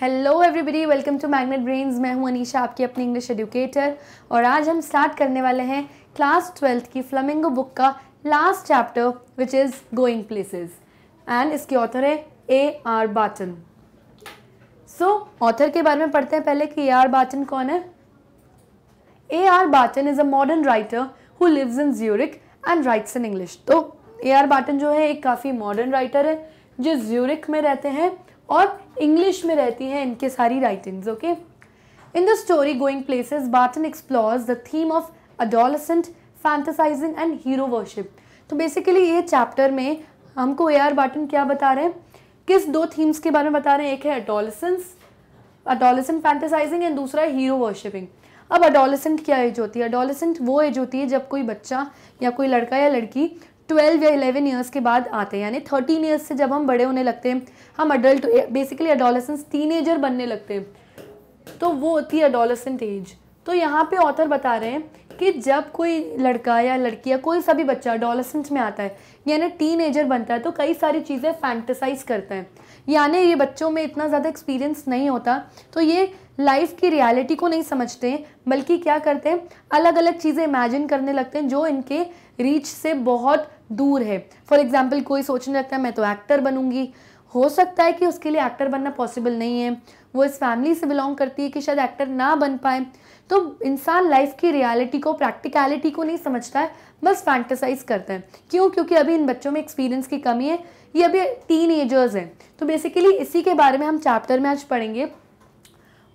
Hello everybody welcome to Magnet Brains मैं हूं अनीशा आपकी अपनी इंग्लिश एजुकेटर और आज हम स्टार्ट करने वाले हैं क्लास ट्वेल्थ की फ्लमिंगो बुक का last chapter which is Going Places and इसके ऑथर है ए आर बाटन सो ऑथर के बारे में पढ़ते हैं पहले कि ए आर बाटन कौन है A R Barton is a modern writer who lives in Zurich and writes in English तो ए आर बाटन जो है एक काफ़ी मॉडर्न राइटर है जो ज्यूरिक में रहते हैं और इंग्लिश में रहती हैं इनके सारी writings okay in the story Going Places Barton explores the theme of adolescent fantasizing and hero worship तो बेसिकली ये चैप्टर में हमको ए आर बाटन क्या बता रहे हैं किस दो थीम्स के बारे में बता रहे हैं एक है अडोलसेंस अडोलसेंट फैंटेसाइजिंग एंड दूसरा है हीरो वर्शिपिंग अब अडोलसेंट क्या एज होती है अडोलसेंट वो एज होती है जब कोई बच्चा या कोई लड़का या लड़की ट्वेल्व या इलेवन ईयर्स के बाद आते हैं यानी थर्टीन ईयर्स से जब हम बड़े होने लगते हैं हम अडल्ट बेसिकली अडोलसेंस टीन बनने लगते हैं तो वो होती है अडोलसेंट एज तो यहाँ पे ऑथर बता रहे हैं कि जब कोई लड़का या लड़की या कोई सभी बच्चा अडोलसेंट में आता है यानी टीन बनता है तो कई सारी चीज़ें फैंटिसाइज करता है यानी ये बच्चों में इतना ज़्यादा एक्सपीरियंस नहीं होता तो ये लाइफ की रियलिटी को नहीं समझते हैं बल्कि क्या करते हैं अलग अलग चीज़ें इमेजिन करने लगते हैं जो इनके रीच से बहुत दूर है फॉर एग्जाम्पल कोई सोचने लगता है मैं तो एक्टर बनूंगी हो सकता है कि उसके लिए एक्टर बनना पॉसिबल नहीं है वो इस फैमिली से बिलोंग करती है कि शायद एक्टर ना बन पाए तो इंसान लाइफ की रियलिटी को प्रैक्टिकलिटी को नहीं समझता है बस फैंटिसाइज करता है क्यों क्योंकि अभी इन बच्चों में एक्सपीरियंस की कमी है ये अभी टीन एजर्स हैं तो बेसिकली इसी के बारे में हम चैप्टर में आज पढ़ेंगे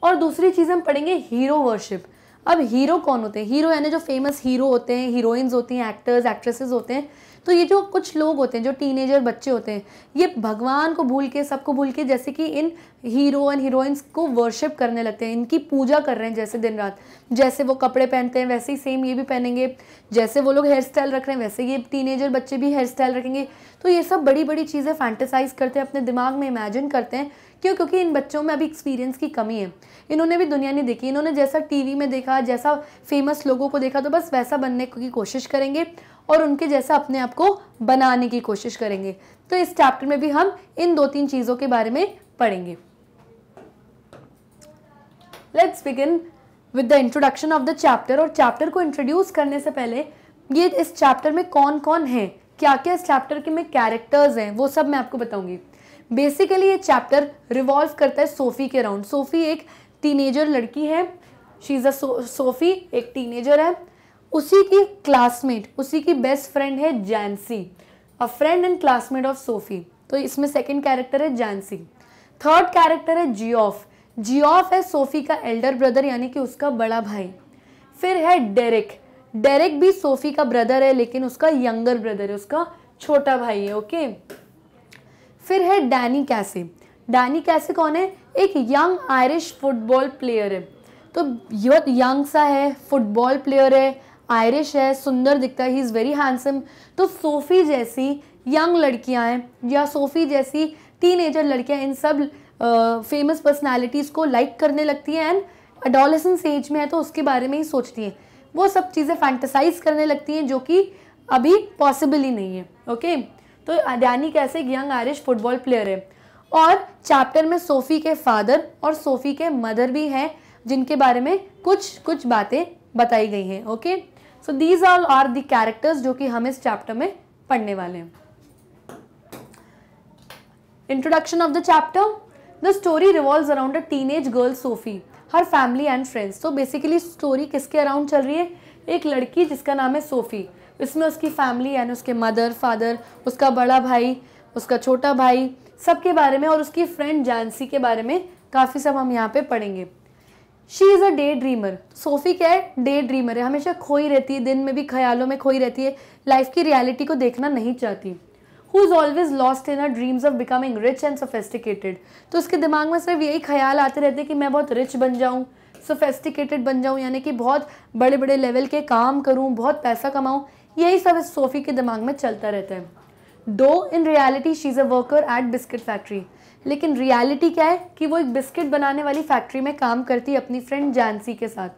और दूसरी चीज़ हम पढ़ेंगे हीरो वर्शिप अब हीरो कौन होते हैं हीरो यानी जो फेमस हीरो होते हैं हीरोइंस होती हैं एक्टर्स एक्ट्रेसेस होते हैं तो ये जो कुछ लोग होते हैं जो टीनेजर बच्चे होते हैं ये भगवान को भूल के सबको भूल के जैसे कि इन हीरो एंड हीरोइंस को वर्शिप करने लगते हैं इनकी पूजा कर रहे हैं जैसे दिन रात जैसे वो कपड़े पहनते हैं वैसे ही सेम ये भी पहनेंगे जैसे वो लोग हेयर स्टाइल रख रहे हैं वैसे ये टीनेजर बच्चे भी हेयर स्टाइल रखेंगे तो ये सब बड़ी बड़ी चीज़ें फैंटिसाइज़ करते हैं अपने दिमाग में इमेजिन करते हैं क्यों क्योंकि इन बच्चों में अभी एक्सपीरियंस की कमी है इन्होंने भी दुनिया नहीं देखी इन्होंने जैसा टीवी में देखा जैसा फेमस लोगों को देखा तो बस वैसा बनने की कोशिश करेंगे और उनके जैसा अपने आप को बनाने की कोशिश करेंगे तो इस चैप्टर में भी हम इन दो तीन चीज़ों के बारे में पढ़ेंगे let's begin with the introduction of the chapter और चैप्टर को इंट्रोड्यूस करने से पहले ये इस चैप्टर में कौन कौन है क्या क्या इस चैप्टर के में कैरेक्टर्स हैं वो सब मैं आपको बताऊंगी बेसिकली ये चैप्टर रिवॉल्व करता है सोफ़ी के अराउंड सोफ़ी एक टीनेजर लड़की है शी इज़ अ सोफ़ी एक टीनेजर है उसी की क्लासमेट उसी की बेस्ट फ्रेंड है Jansie a friend and classmate of Sophie तो इसमें सेकेंड कैरेक्टर है जैनसी थर्ड कैरेक्टर है जियोफ जियोफ है सोफी का एल्डर ब्रदर यानी कि उसका बड़ा भाई फिर है डेरिक डेरिक भी सोफी का ब्रदर है लेकिन उसका यंगर ब्रदर है उसका छोटा भाई है ओके फिर है डैनी कैसे डैनी कैसे कौन है एक यंग आयरिश फुटबॉल प्लेयर है तो यंग सा है फुटबॉल प्लेयर है आयरिश है सुंदर दिखता है ही इज़ वेरी हैंडसम तो सोफ़ी जैसी यंग लड़कियाँ हैं या सोफ़ी जैसी टीनेजर लड़कियाँ इन सब फेमस uh, पर्सनालिटीज़ को लाइक करने लगती हैं एंड अडोलसेंस एज में है तो उसके बारे में ही सोचती हैं वो सब चीज़ें फैंटसाइज करने लगती हैं जो कि अभी पॉसिबल ही नहीं है ओके तो अडानी कैसे एक यंग आयरिश फुटबॉल प्लेयर है और चैप्टर में सोफ़ी के फादर और सोफ़ी के मदर भी हैं जिनके बारे में कुछ कुछ बातें बताई गई हैं okay okay? So these all are the characters जो कि हम इस चैप्टर में पढ़ने वाले हैं introduction of the chapter the story revolve around a age girl Sophie her family and friends तो बेसिकली स्टोरी किसके अराउंड चल रही है एक लड़की जिसका नाम है सोफी इसमें उसकी फैमिली एंड उसके मदर फादर उसका बड़ा भाई उसका छोटा भाई सबके बारे में और उसकी फ्रेंड जानसी के बारे में काफ़ी सब हम यहाँ पे पढ़ेंगे she is a day dreamer Sophie क्या है डे ड्रीमर है हमेशा खोई रहती है दिन में भी ख्यालों में खोई रहती है लाइफ की रियलिटी को देखना नहीं चाहती who is always lost in her dreams of becoming rich and sophisticated तो उसके दिमाग में सिर्फ यही ख्याल आते रहते हैं कि मैं बहुत रिच बन जाऊँ सोफेस्टिकेटेड बन जाऊँ यानी कि बहुत बड़े बड़े लेवल के काम करूँ बहुत पैसा कमाऊँ यही सब इस सोफ़ी के दिमाग में चलता रहता है though in reality she is a worker at biscuit factory लेकिन रियलिटी क्या है कि वो एक बिस्किट बनाने वाली फैक्ट्री में काम करती है अपनी फ्रेंड जानसी के साथ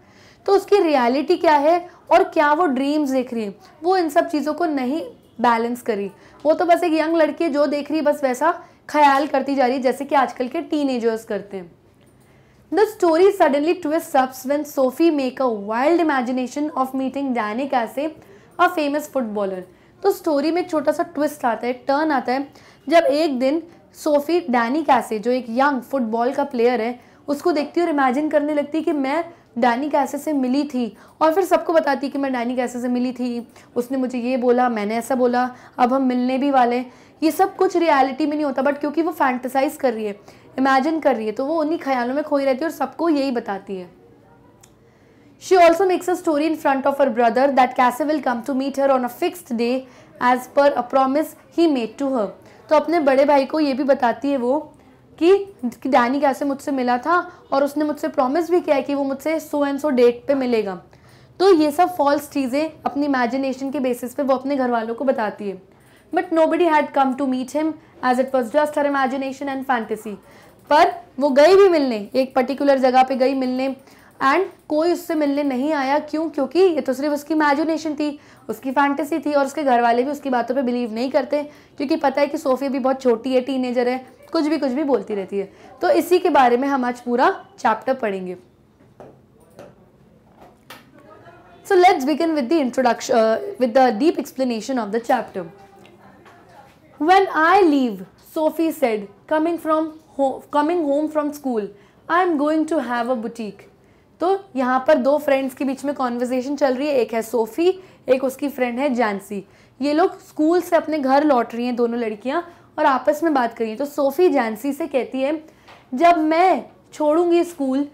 तो उसकी रियलिटी क्या है और क्या वो ड्रीम्स देख रही है वो इन सब चीज़ों को नहीं बैलेंस करी वो तो बस एक यंग लड़की जो देख रही है बस वैसा ख्याल करती जा रही है जैसे कि आजकल के टीनेजर्स करते हैं the story suddenly twists when Sophie make a wild imagination of meeting Danny Casey a famous footballer तो स्टोरी में छोटा सा ट्विस्ट आता है टर्न आता है जब एक दिन सोफी डैनी कैसे जो एक यंग फुटबॉल का प्लेयर है उसको देखती और इमेजिन करने लगती कि मैं डैनी कैसे से मिली थी और फिर सबको बताती कि मैं डैनी कैसे से मिली थी उसने मुझे ये बोला मैंने ऐसा बोला अब हम मिलने भी वाले ये सब कुछ रियलिटी में नहीं होता बट क्योंकि वो फैंटिसाइज कर रही है इमेजिन कर रही है तो वो उन्हीं ख्यालों में खोई रहती है और सबको यही बताती है she also makes a story in front of her brother that Casey will come to meet her on a fixed day as per a promise he made to her तो अपने बड़े भाई को ये भी बताती है वो कि, डैनी कैसे मुझसे मिला था और उसने मुझसे प्रॉमिस भी किया है कि वो मुझसे सो एंड सो डेट पे मिलेगा तो ये सब फॉल्स चीज़ें अपनी इमेजिनेशन के बेसिस पे वो अपने घर वालों को बताती है but nobody had come to meet him as it was just her imagination and fantasy पर वो गई भी मिलने एक पर्टिकुलर जगह पे गई मिलने एंड कोई उससे मिलने नहीं आया क्यों क्योंकि ये तो सिर्फ उसकी इमेजिनेशन थी उसकी फैंटेसी थी और उसके घर वाले भी उसकी बातों पे बिलीव नहीं करते क्योंकि पता है कि सोफी भी बहुत छोटी है टीनेजर है कुछ भी कुछ भी बोलती रहती है तो इसी के बारे में हम आज पूरा चैप्टर पढ़ेंगे so let's begin with the introduction with the deep explanation of the chapter when I leave Sophie said coming from coming home from school I am going to have a boutique तो यहाँ पर दो friends के बीच में conversation चल रही है एक है सोफ़ी एक उसकी फ्रेंड है जानसी ये लोग स्कूल से अपने घर लौट रही हैं दोनों लड़कियाँ और आपस में बात करिए तो सोफ़ी जानसी से कहती है जब मैं छोड़ूंगी school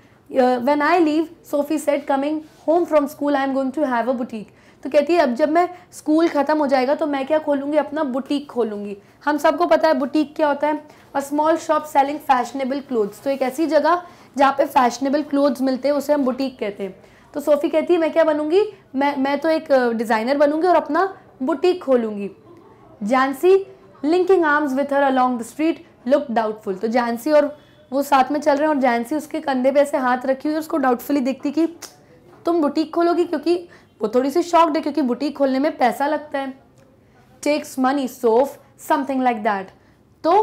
when I leave Sophie said coming home from school I am going to have a boutique तो कहती है अब जब मैं स्कूल ख़त्म हो जाएगा तो मैं क्या खोलूँगी अपना बुटीक खोलूँगी हम सबको पता है बुटीक क्या होता है a small shop selling fashionable clothes तो एक ऐसी जगह जहाँ पे फैशनेबल क्लोथ्स मिलते हैं उसे हम बुटीक कहते हैं तो सोफ़ी कहती है मैं क्या बनूंगी मैं मैं तो एक डिज़ाइनर बनूंगी और अपना बुटीक खोलूंगी Jansie linking arms with her along the street look doubtful तो जानसी और वो साथ में चल रहे हैं और जैंसी उसके कंधे पे ऐसे हाथ रखी हुई उसको डाउटफुली देखती कि तुम बुटीक खोलोगी क्योंकि वो थोड़ी सी शॉक है क्योंकि बुटीक खोलने में पैसा लगता है takes money Soph something like that तो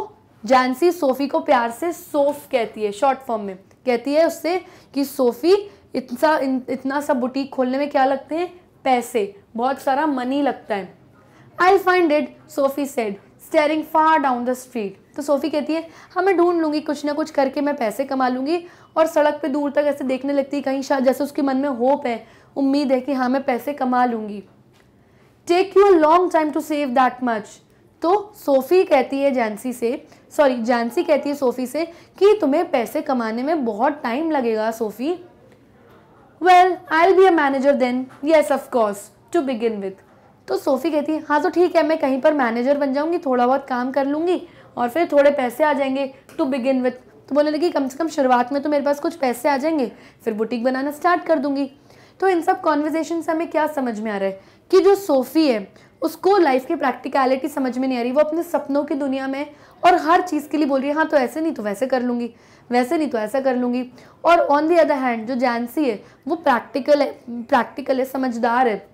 जानसी सोफ़ी को प्यार से सोफ कहती है शॉर्ट फॉर्म में कहती है उससे कि सोफ़ी इतना इतना सा बुटीक खोलने में क्या लगते हैं पैसे बहुत सारा मनी लगता है I find it Sophie said staring far down the street तो सोफ़ी कहती है हाँ मैं ढूंढ लूँगी कुछ ना कुछ करके मैं पैसे कमा लूँगी और सड़क पे दूर तक ऐसे देखने लगती है कहीं शायद जैसे उसके मन में होप है उम्मीद है कि हाँ मैं पैसे कमा लूँगी take you a long time to save that much तो सोफ़ी कहती है जानसी से सॉरी जानसी कहती है सोफ़ी से कि तुम्हें पैसे कमाने में बहुत टाइम लगेगा Sophie well I be a manager then yes of course to begin with तो सोफ़ी कहती है हाँ तो ठीक है मैं कहीं पर मैनेजर बन जाऊँगी थोड़ा बहुत काम कर लूँगी और फिर थोड़े पैसे आ जाएंगे टू बिगिन विथ तो बोलने लगी कम से कम शुरुआत में तो मेरे पास कुछ पैसे आ जाएंगे फिर बुटीक बनाना स्टार्ट कर दूंगी तो इन सब कॉन्वर्जेशन से हमें क्या समझ में आ रहा है कि जो सोफ़ी है उसको लाइफ की प्रैक्टिकलिटी समझ में नहीं आ रही वो अपने सपनों की दुनिया में और हर चीज़ के लिए बोल रही है हाँ तो ऐसे नहीं तो वैसे कर लूँगी वैसे नहीं तो ऐसा कर लूँगी और ऑन दी अदर हैंड जो जैनसी है वो प्रैक्टिकल है प्रैक्टिकल है समझदार है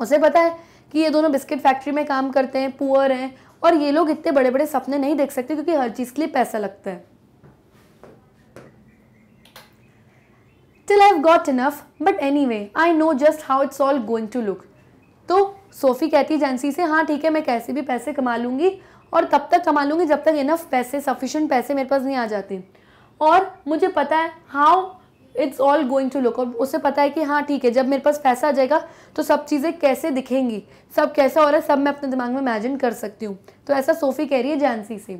उसे पता है कि ये दोनों बिस्किट फैक्ट्री में काम करते हैं पुअर हैं और ये लोग इतने बड़े बड़े सपने नहीं देख सकते क्योंकि हर चीज़ के लिए पैसा लगता है till I have got enough but anyway I know just how it's all going to look तो सोफ़ी कहती है जैंसी से हाँ ठीक है मैं कैसे भी पैसे कमा लूँगी और तब तक कमा लूँगी जब तक इनफ पैसे सफिशेंट पैसे मेरे पास नहीं आ जाते और मुझे पता है how it's all going to look और उसे पता है कि हाँ ठीक है जब मेरे पास पैसा आ जाएगा तो सब चीज़ें कैसे दिखेंगी सब कैसा हो रहा है सब मैं अपने दिमाग में इमेजिन कर सकती हूँ तो ऐसा सोफ़ी कह रही है Jansie said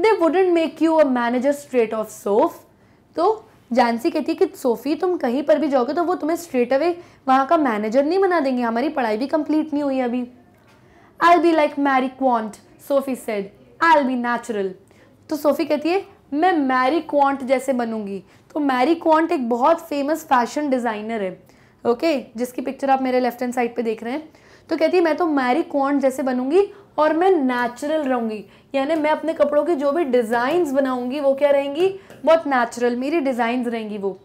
they wouldn't make you a manager straight off Soph तो जानसी कहती है कि सोफ़ी तुम कहीं पर भी जाओगे तो वो तुम्हें स्ट्रेट अवे वहाँ का मैनेजर नहीं बना देंगे हमारी पढ़ाई भी कंप्लीट नहीं हुई अभी I be like Mary Quant Sophie said I be natural तो सोफ़ी कहती है मैं मैरी क्वांट जैसे बनूंगी तो मैरी क्वांट एक बहुत फेमस फैशन डिज़ाइनर है ओके okay? जिसकी पिक्चर आप मेरे लेफ्ट हैंड साइड पे देख रहे हैं तो कहती है मैं तो मैरी क्वांट जैसे बनूंगी और मैं नेचुरल रहूंगी यानी मैं अपने कपड़ों की जो भी डिजाइन बनाऊंगी वो क्या रहेंगी बहुत नेचुरल मेरी डिज़ाइन रहेंगी वो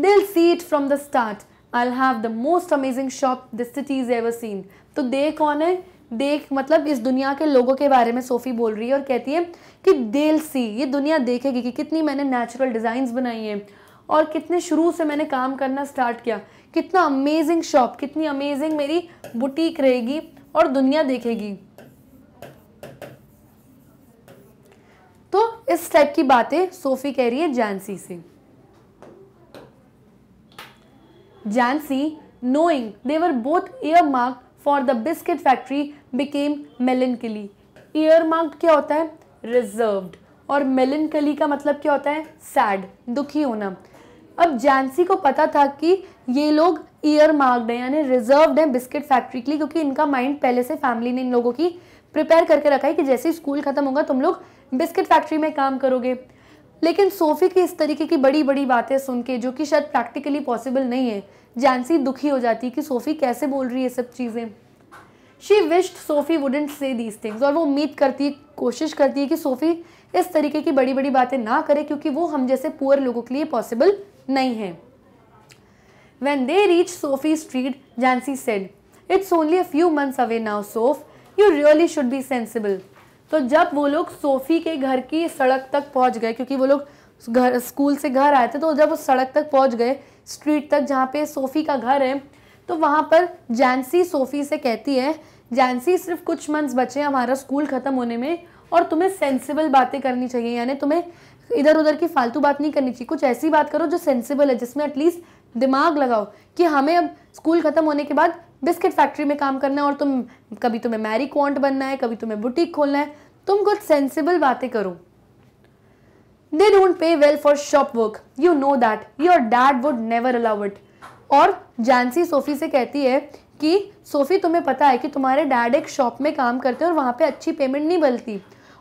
दिल see it from the start I have the most amazing shop this city is ever seen तो दे कौन है देख मतलब इस दुनिया के लोगों के बारे में सोफ़ी बोल रही है और कहती है कि दिल सी ये दुनिया देखेगी कि कितनी मैंने नेचुरल डिज़ाइंस बनाई हैं और कितने शुरू से मैंने काम करना स्टार्ट किया कितना अमेजिंग शॉप कितनी अमेजिंग मेरी बुटीक रहेगी और दुनिया देखेगी तो इस टाइप की बातें सोफी कह रही है Jansie said knowing they were both they mark for the biscuit factory became factory, कली melancholy. Earmarked क्या होता है Reserved. और कली का मतलब क्या होता है सैड दुखी होना अब जैनसी को पता था कि ये लोग ईयर मार्क्ड हैं यानी रिजर्व्ड हैं बिस्किट फैक्ट्री के लिए क्योंकि इनका माइंड पहले से फैमिली ने इन लोगों की प्रिपेयर करके रखा है कि जैसे स्कूल ख़त्म होगा तुम लोग बिस्किट फैक्ट्री में काम करोगे लेकिन सोफी की इस तरीके की बड़ी बड़ी बातें सुन के जो कि शायद प्रैक्टिकली पॉसिबल नहीं है जैनसी दुखी हो जाती कि सोफी कैसे बोल रही है सब चीज़ें she wished Sophie wouldn't say these things और वो उम्मीद करती कोशिश करती है कि सोफी इस तरीके की बड़ी बड़ी बातें ना करे क्योंकि वो हम जैसे पुअर लोगों के लिए पॉसिबल नहीं है when they reach Sophie street Jansie said it's only a few months away now Soph you really should be sensible तो जब वो लोग सोफ़ी के घर की सड़क तक पहुंच गए क्योंकि वो लोग घर स्कूल से घर आए थे तो जब उस सड़क तक पहुंच गए स्ट्रीट तक जहाँ पे सोफ़ी का घर है तो वहाँ पर जैन्सी सोफ़ी से कहती है जैन्सी सिर्फ कुछ मंथ्स बचे हैं हमारा स्कूल ख़त्म होने में और तुम्हें सेंसिबल बातें करनी चाहिए यानी तुम्हें इधर उधर की फालतू बात नहीं करनी चाहिए कुछ ऐसी बात करो जो सेंसिबल है जिसमें एटलीस्ट दिमाग लगाओ कि हमें अब स्कूल ख़त्म होने के बाद बिस्किट फैक्ट्री में काम करना है और तुम कभी तुम्हें मैरी क्वांट बनना है कभी तुम्हें बुटीक खोलना है तुम कुछ सेंसिबल बातें करो they don't pay well for shop work you know that your dad would never allow it और जानसी सोफी से कहती है कि सोफी तुम्हें पता है कि तुम्हारे डैड एक शॉप में काम करते हैं और वहाँ पे अच्छी पेमेंट नहीं मिलती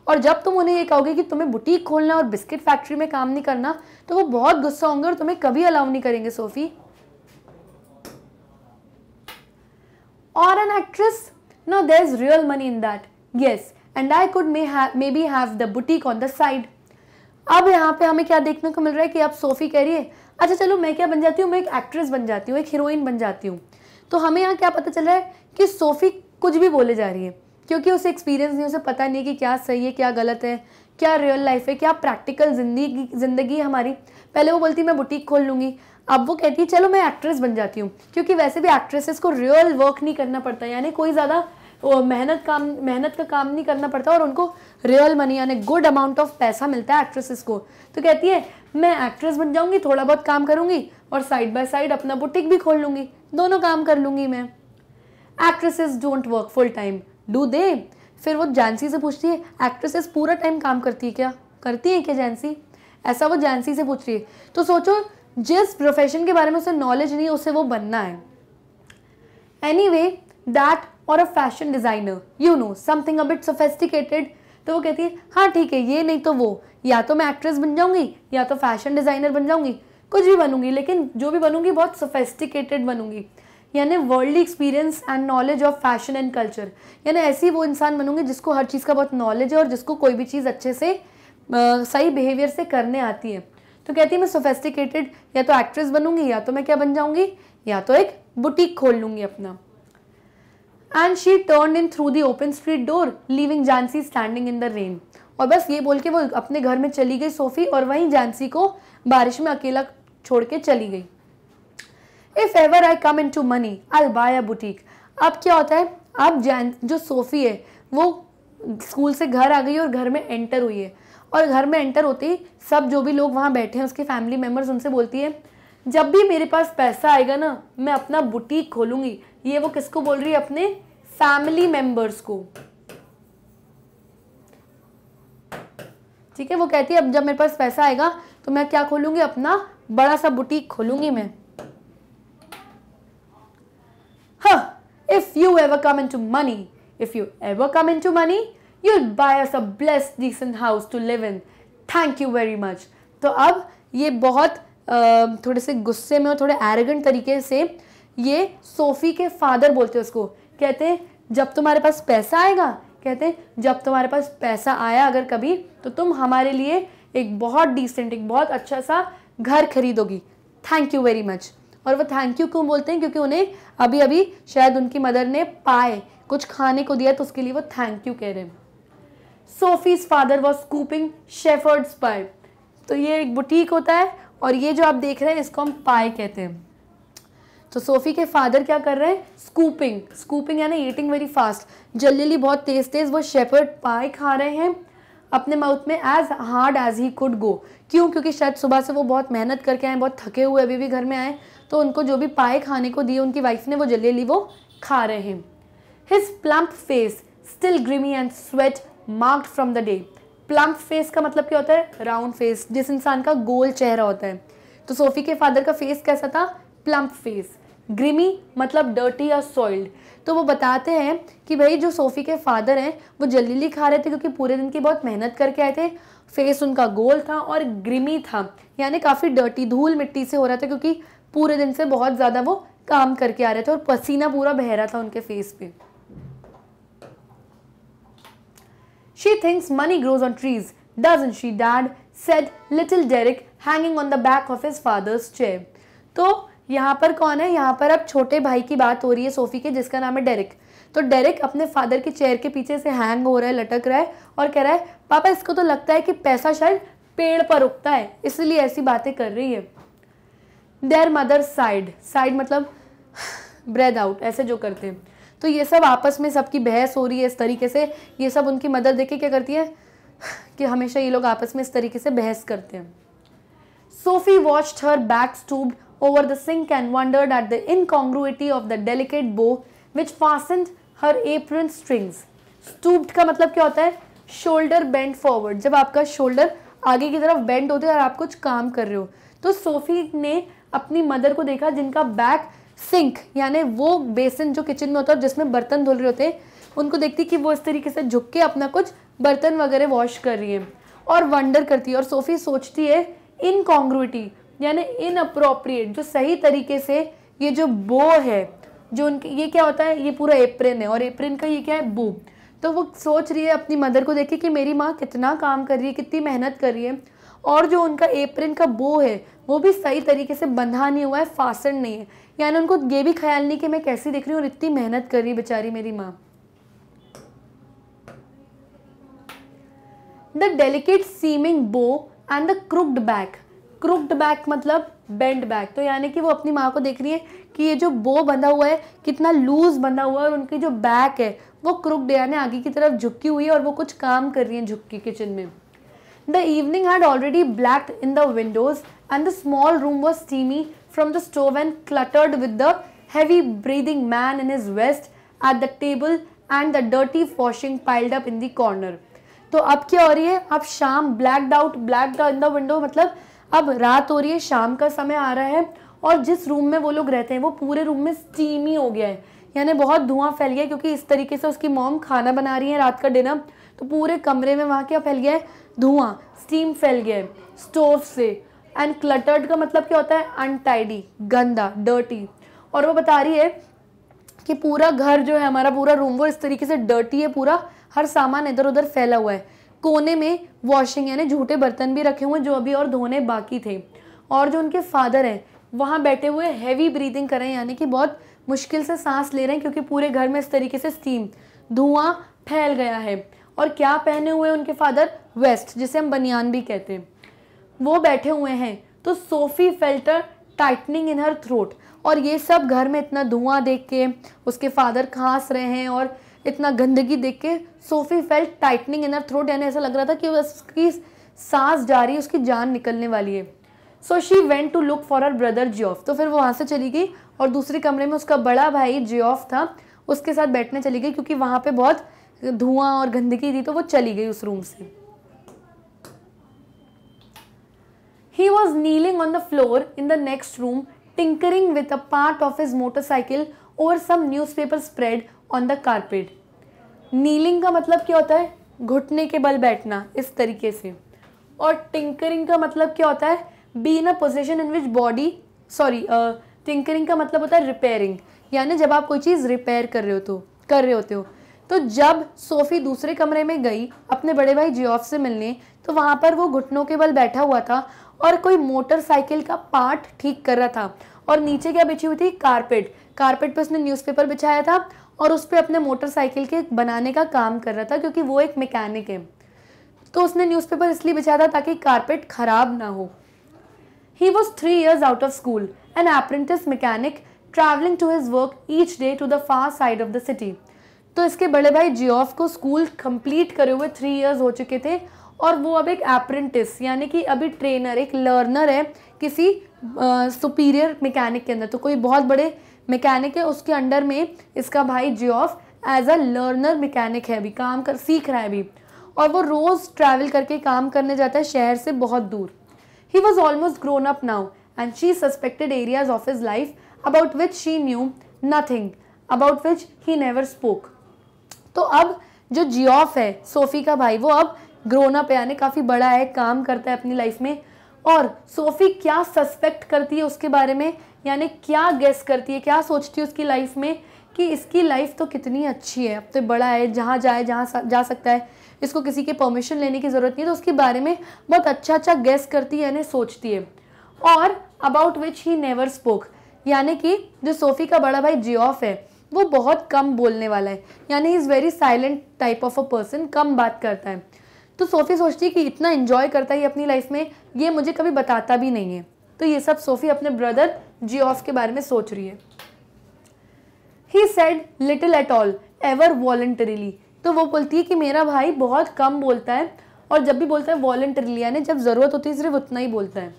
और जब तुम उन्हें ये कहोगे कि तुम्हें बुटीक खोलना और बिस्किट फैक्ट्री में काम नहीं करना तो वो बहुत गुस्सा होंगे और तुम्हें कभी अलाउ नहीं करेंगे Sophie or an actress? No, there's real money in that. Yes, and I could may have, maybe have the boutique on the side. अब यहाँ पे हमें क्या देखने को मिल रहा है कि आप सोफ़ी कह रही है अच्छा चलो मैं क्या बन जाती हूँ मैं एक एक्ट्रेस बन जाती हूँ एक हीरोइन बन जाती हूँ तो हमें यहाँ क्या पता चल रहा है कि सोफ़ी कुछ भी बोले जा रही है क्योंकि उसे एक्सपीरियंस नहीं उसे पता नहीं कि क्या सही है क्या गलत है क्या रियल लाइफ है क्या प्रैक्टिकल जिंदगी ज़िंदगी हमारी पहले वो बोलती मैं बुटीक खोल लूँगी अब वो कहती है चलो मैं एक्ट्रेस बन जाती हूँ क्योंकि वैसे भी एक्ट्रेसेस को रियल वर्क नहीं करना पड़ता यानी कोई ज़्यादा मेहनत काम मेहनत का काम नहीं करना पड़ता और उनको रियल मनी यानी गुड अमाउंट ऑफ पैसा मिलता है एक्ट्रेसेस को तो कहती है मैं एक्ट्रेस बन जाऊँगी थोड़ा बहुत काम करूँगी और साइड बाय साइड अपना बुटीक भी खोल लूँगी दोनों काम कर लूँगी मैं actresses don't work full time do they फिर वो जैंसी से पूछती है एक्ट्रेसेस पूरा टाइम काम करती है क्या करती है क्या जैंसी ऐसा वो जैंसी से पूछ रही है तो सोचो जिस प्रोफेशन के बारे में उसे नॉलेज नहीं उसे वो बनना है एनी वे दैट और a fashion designer you know something a bit sophisticated तो वो कहती है हाँ ठीक है ये नहीं तो वो या तो मैं एक्ट्रेस बन जाऊँगी या तो फैशन डिज़ाइनर बन जाऊँगी कुछ भी बनूंगी लेकिन जो भी बनूंगी बहुत सोफेस्टिकेटेड बनूंगी यानी world experience and knowledge of fashion and culture यानी ऐसी वो इंसान बनूंगी जिसको हर चीज़ का बहुत नॉलेज है और जिसको कोई भी चीज़ अच्छे से आ, सही बिहेवियर से करने आती है तो कहती है मैं सोफेस्टिकेटेड या तो एक्ट्रेस बनूंगी या तो मैं क्या बन जाऊंगी या तो एक बुटीक खोल लूंगी अपना and she turn in through the open street door leaving Jansie standing in the rain और बस ये बोल के वो अपने घर में चली गई सोफी और वहीं जानसी को बारिश में अकेला छोड़ के चली गई if ever I come into money I buy a boutique अब क्या होता है अब जैन जो सोफ़ी है वो स्कूल से घर आ गई और घर में एंटर हुई है और घर में एंटर होते ही सब जो भी लोग वहाँ बैठे हैं उसके फैमिली मेम्बर्स उनसे बोलती है जब भी मेरे पास पैसा आएगा ना मैं अपना बुटीक खोलूंगी ये वो किसको बोल रही है अपने फैमिली मेम्बर्स को ठीक है वो कहती है अब जब मेरे पास पैसा आएगा तो मैं क्या खोलूंगी अपना बड़ा सा बुटीक खोलूंगी मैं हाँ if you ever come into money if you ever come into money you'll buy us a bless decent house to live in thank you very much तो अब ये बहुत थोड़े से गुस्से में और थोड़े एरेगेंट तरीके से ये सोफ़ी के फादर बोलते हैं उसको कहते हैं जब तुम्हारे पास पैसा आएगा कहते हैं जब तुम्हारे पास पैसा आया अगर कभी तो तुम हमारे लिए एक बहुत डिसेंट एक बहुत अच्छा सा घर खरीदोगी थैंक यू वेरी मच और वो थैंक यू क्यों बोलते हैं क्योंकि उन्हें अभी अभी शायद उनकी मदर ने पाए कुछ खाने को दिया तो उसके लिए वो थैंक यू कह रहे हैं Sophie's father was scooping shepherd's pie तो ये एक बुटीक होता है और ये जो आप देख रहे हैं इसको हम पाए कहते हैं तो सोफी के फादर क्या कर रहे हैं स्कूपिंग स्कूपिंग यानी ईटिंग वेरी फास्ट जल्दी बहुत तेज़ तेज़ वो शेफर्ड पाए खा रहे हैं अपने माउथ में as hard as he could go क्यों क्योंकि शायद सुबह से वो बहुत मेहनत करके आए बहुत थके हुए अभी भी घर में आए तो उनको जो भी पाए खाने को दिए उनकी वाइफ ने वो जल्दी वो खा रहे हैं his plump face still grimy and sweat marked from the day plump face का मतलब क्या होता है राउंड फेस जिस इंसान का गोल चेहरा होता है तो सोफी के फादर का फेस कैसा था प्लम्प फेस ग्रिमी मतलब डर्टी या सॉइल्ड तो वो बताते हैं कि भाई जो सोफ़ी के फादर हैं वो जल्दीली खा रहे थे क्योंकि पूरे दिन की बहुत मेहनत करके आए थे फेस उनका गोल था और ग्रिमी था यानी काफ़ी डर्टी धूल मिट्टी से हो रहा था क्योंकि पूरे दिन से बहुत ज़्यादा वो काम करके आ रहे थे और पसीना पूरा बह रहा था उनके फेस पे She thinks money grows on trees, doesn't she, Dad? said little Derek, hanging on the back of his father's chair. तो यहाँ पर कौन है यहाँ पर अब छोटे भाई की बात हो रही है सोफी के जिसका नाम है डेरिक तो डेरिक अपने फादर के चेयर के पीछे से हैंग हो रहा है लटक रहा है और कह रहा है पापा इसको तो लगता है कि पैसा शायद पेड़ पर उगता है इसलिए ऐसी बातें कर रही है देयर मदर साइड साइड मतलब ब्रेद आउट ऐसे जो करते हैं तो ये सब आपस में सबकी बहस हो रही है इस तरीके से ये सब उनकी मदद देखे क्या करती है कि हमेशा ये लोग आपस में इस तरीके से बहस करते हैं Sophie watched her back stoop over the sink and wondered at the incongruity of the delicate bow which fastened her apron strings stooped का मतलब क्या होता है शोल्डर बेंड फॉरवर्ड जब आपका शोल्डर आगे की तरफ बेंड होते हैं और आप कुछ काम कर रहे हो तो सोफी ने अपनी मदर को देखा जिनका बैक सिंक यानी वो बेसन जो किचन में होता है जिसमें बर्तन धुल रहे होते हैं उनको देखती कि वो इस तरीके से झुक के अपना कुछ बर्तन वगैरह वॉश कर रही है और वंडर करती है और सोफी सोचती है इनकॉन्ग्रुटी यानी इन अप्रोप्रिएट जो सही तरीके से ये जो बो है जो उनके ये क्या होता है ये पूरा एप्रिन है और एप्रिन का ये क्या है बो तो वो सोच रही है अपनी मदर को देखे कि मेरी माँ कितना काम कर रही है कितनी मेहनत कर रही है और जो उनका एप्रिन का बो है वो भी सही तरीके से बंधा नहीं हुआ है फासन नहीं है यानी उनको ये भी ख्याल नहीं कि मैं कैसी दिख रही हूँ और इतनी मेहनत रही बेचारी मेरी माँ the delicate seeming bow and the crooked back crooked back मतलब बेंड बैक तो यानी कि वो अपनी माँ को देख रही है कि ये जो बो बंधा हुआ है कितना लूज बंधा हुआ है और उनकी जो बैक है वो क्रुक्ड यानी आगे की तरफ झुकी हुई है और वो कुछ काम कर रही है झुक किचन में the evening had already black in the windows and the small room was steamy from the stove and cluttered with the heavy breathing man in his vest at the table and the dirty washing piled up in the corner. तो अब क्या हो रही है अब शाम blacked out blacked in the window मतलब अब रात हो रही है शाम का समय आ रहा है और जिस रूम में वो लोग रहते हैं वो पूरे रूम में स्टीमी हो गया है यानी बहुत धुआं फैल गया है क्योंकि इस तरीके से उसकी मॉम खाना बना रही है रात का डिनर तो पूरे कमरे में वहाँ क्या फैल गया है धुआं स्टीम फैल गया है स्टोव से एंड क्लटर्ड का मतलब क्या होता है अनटाइडी गंदा डर्टी और वो बता रही है कि पूरा घर जो है हमारा पूरा रूम वो इस तरीके से डर्टी है पूरा हर सामान इधर उधर फैला हुआ है कोने में वॉशिंग यानी झूठे बर्तन भी रखे हुए हैं जो अभी और धोने बाकी थे और जो उनके फादर हैं वहाँ बैठे हुए हैवी ब्रीदिंग कर रहे हैं यानी कि बहुत मुश्किल से सांस ले रहे हैं क्योंकि पूरे घर में इस तरीके से स्टीम धुआं फैल गया है और क्या पहने हुए उनके फादर वेस्ट जिसे हम बनियान भी कहते हैं वो बैठे हुए हैं तो Sophie felt a tightening in her throat और ये सब घर में इतना धुआं देख के उसके फादर खांस रहे हैं और इतना गंदगी देख के Sophie felt tightening in her throat यानी ऐसा लग रहा था कि उसकी सांस जा रही है उसकी जान निकलने वाली है so she went to look for her brother Geoff तो फिर वो वहाँ से चली गई और दूसरे कमरे में उसका बड़ा भाई जियोफ था उसके साथ बैठने चली गई क्योंकि वहाँ पर बहुत धुआं और गंदगी थी तो वो चली गई उस रूम से He was kneeling on the floor in the next room, tinkering with a part of his motorcycle और some newspaper spread on the carpet. Kneeling का मतलब क्या होता है घुटने के बल बैठना इस तरीके से और टिंकरिंग का मतलब क्या होता है be in a position in which body sorry tinkering का मतलब होता है रिपेयरिंग यानी जब आप कोई चीज़ रिपेयर कर रहे हो तो कर रहे होते हो तो जब सोफ़ी दूसरे कमरे में गई अपने बड़े भाई जियोफ से मिलने तो वहाँ पर वो घुटनों के बल बैठा हुआ था और कोई मोटरसाइकिल का पार्ट ठीक कर रहा था और नीचे क्या बिछी हुई थी कारपेट कारपेट पे उसने न्यूज़पेपर बिछाया था और उस पर अपने मोटरसाइकिल के बनाने का काम कर रहा था क्योंकि वो एक मैकेनिक है तो उसने न्यूज़पेपर इसलिए बिछाया था ताकि कारपेट खराब ना हो he was three years out of school an apprentice mechanic travelling to his work each day to the far side of the city तो इसके बड़े भाई जियोफ को स्कूल कंप्लीट करे हुए थ्री ईयर्स हो चुके थे और वो अब एक अप्रेंटिस यानी कि अभी ट्रेनर एक लर्नर है किसी सुपीरियर मैकेनिक के अंदर तो कोई बहुत बड़े मैकेनिक है उसके अंडर में इसका भाई Geoff as a learner mechanic है अभी काम कर सीख रहा है अभी और वो रोज़ ट्रैवल करके काम करने जाता है शहर से बहुत दूर he was almost grown up now and she suspected areas of his life about which she knew nothing about which he never spoke तो अब जो जियोफ है सोफी का भाई वो अब ग्रोन अप यानी काफ़ी बड़ा है काम करता है अपनी लाइफ में और सोफी क्या सस्पेक्ट करती है उसके बारे में यानी क्या गेस करती है क्या सोचती है उसकी लाइफ में कि इसकी लाइफ तो कितनी अच्छी है अब तो बड़ा है जहाँ जाए जहाँ जा सकता है इसको किसी के परमिशन लेने की ज़रूरत नहीं है तो उसके बारे में बहुत अच्छा अच्छा गेस करती है यानी सोचती है और about which he never spoke यानी कि जो सोफ़ी का बड़ा भाई जियोफ है वो बहुत कम बोलने वाला है यानी is very silent type of a person कम बात करता है तो सोफ़ी सोचती है कि इतना इन्जॉय करता है अपनी लाइफ में ये मुझे कभी बताता भी नहीं है तो ये सब सोफ़ी अपने ब्रदर जियोफ के बारे में सोच रही है he said little at all ever voluntarily तो वो बोलती है कि मेरा भाई बहुत कम बोलता है और जब भी बोलता है वॉल्टरीली यानी जब ज़रूरत होती है सिर्फ उतना ही बोलता है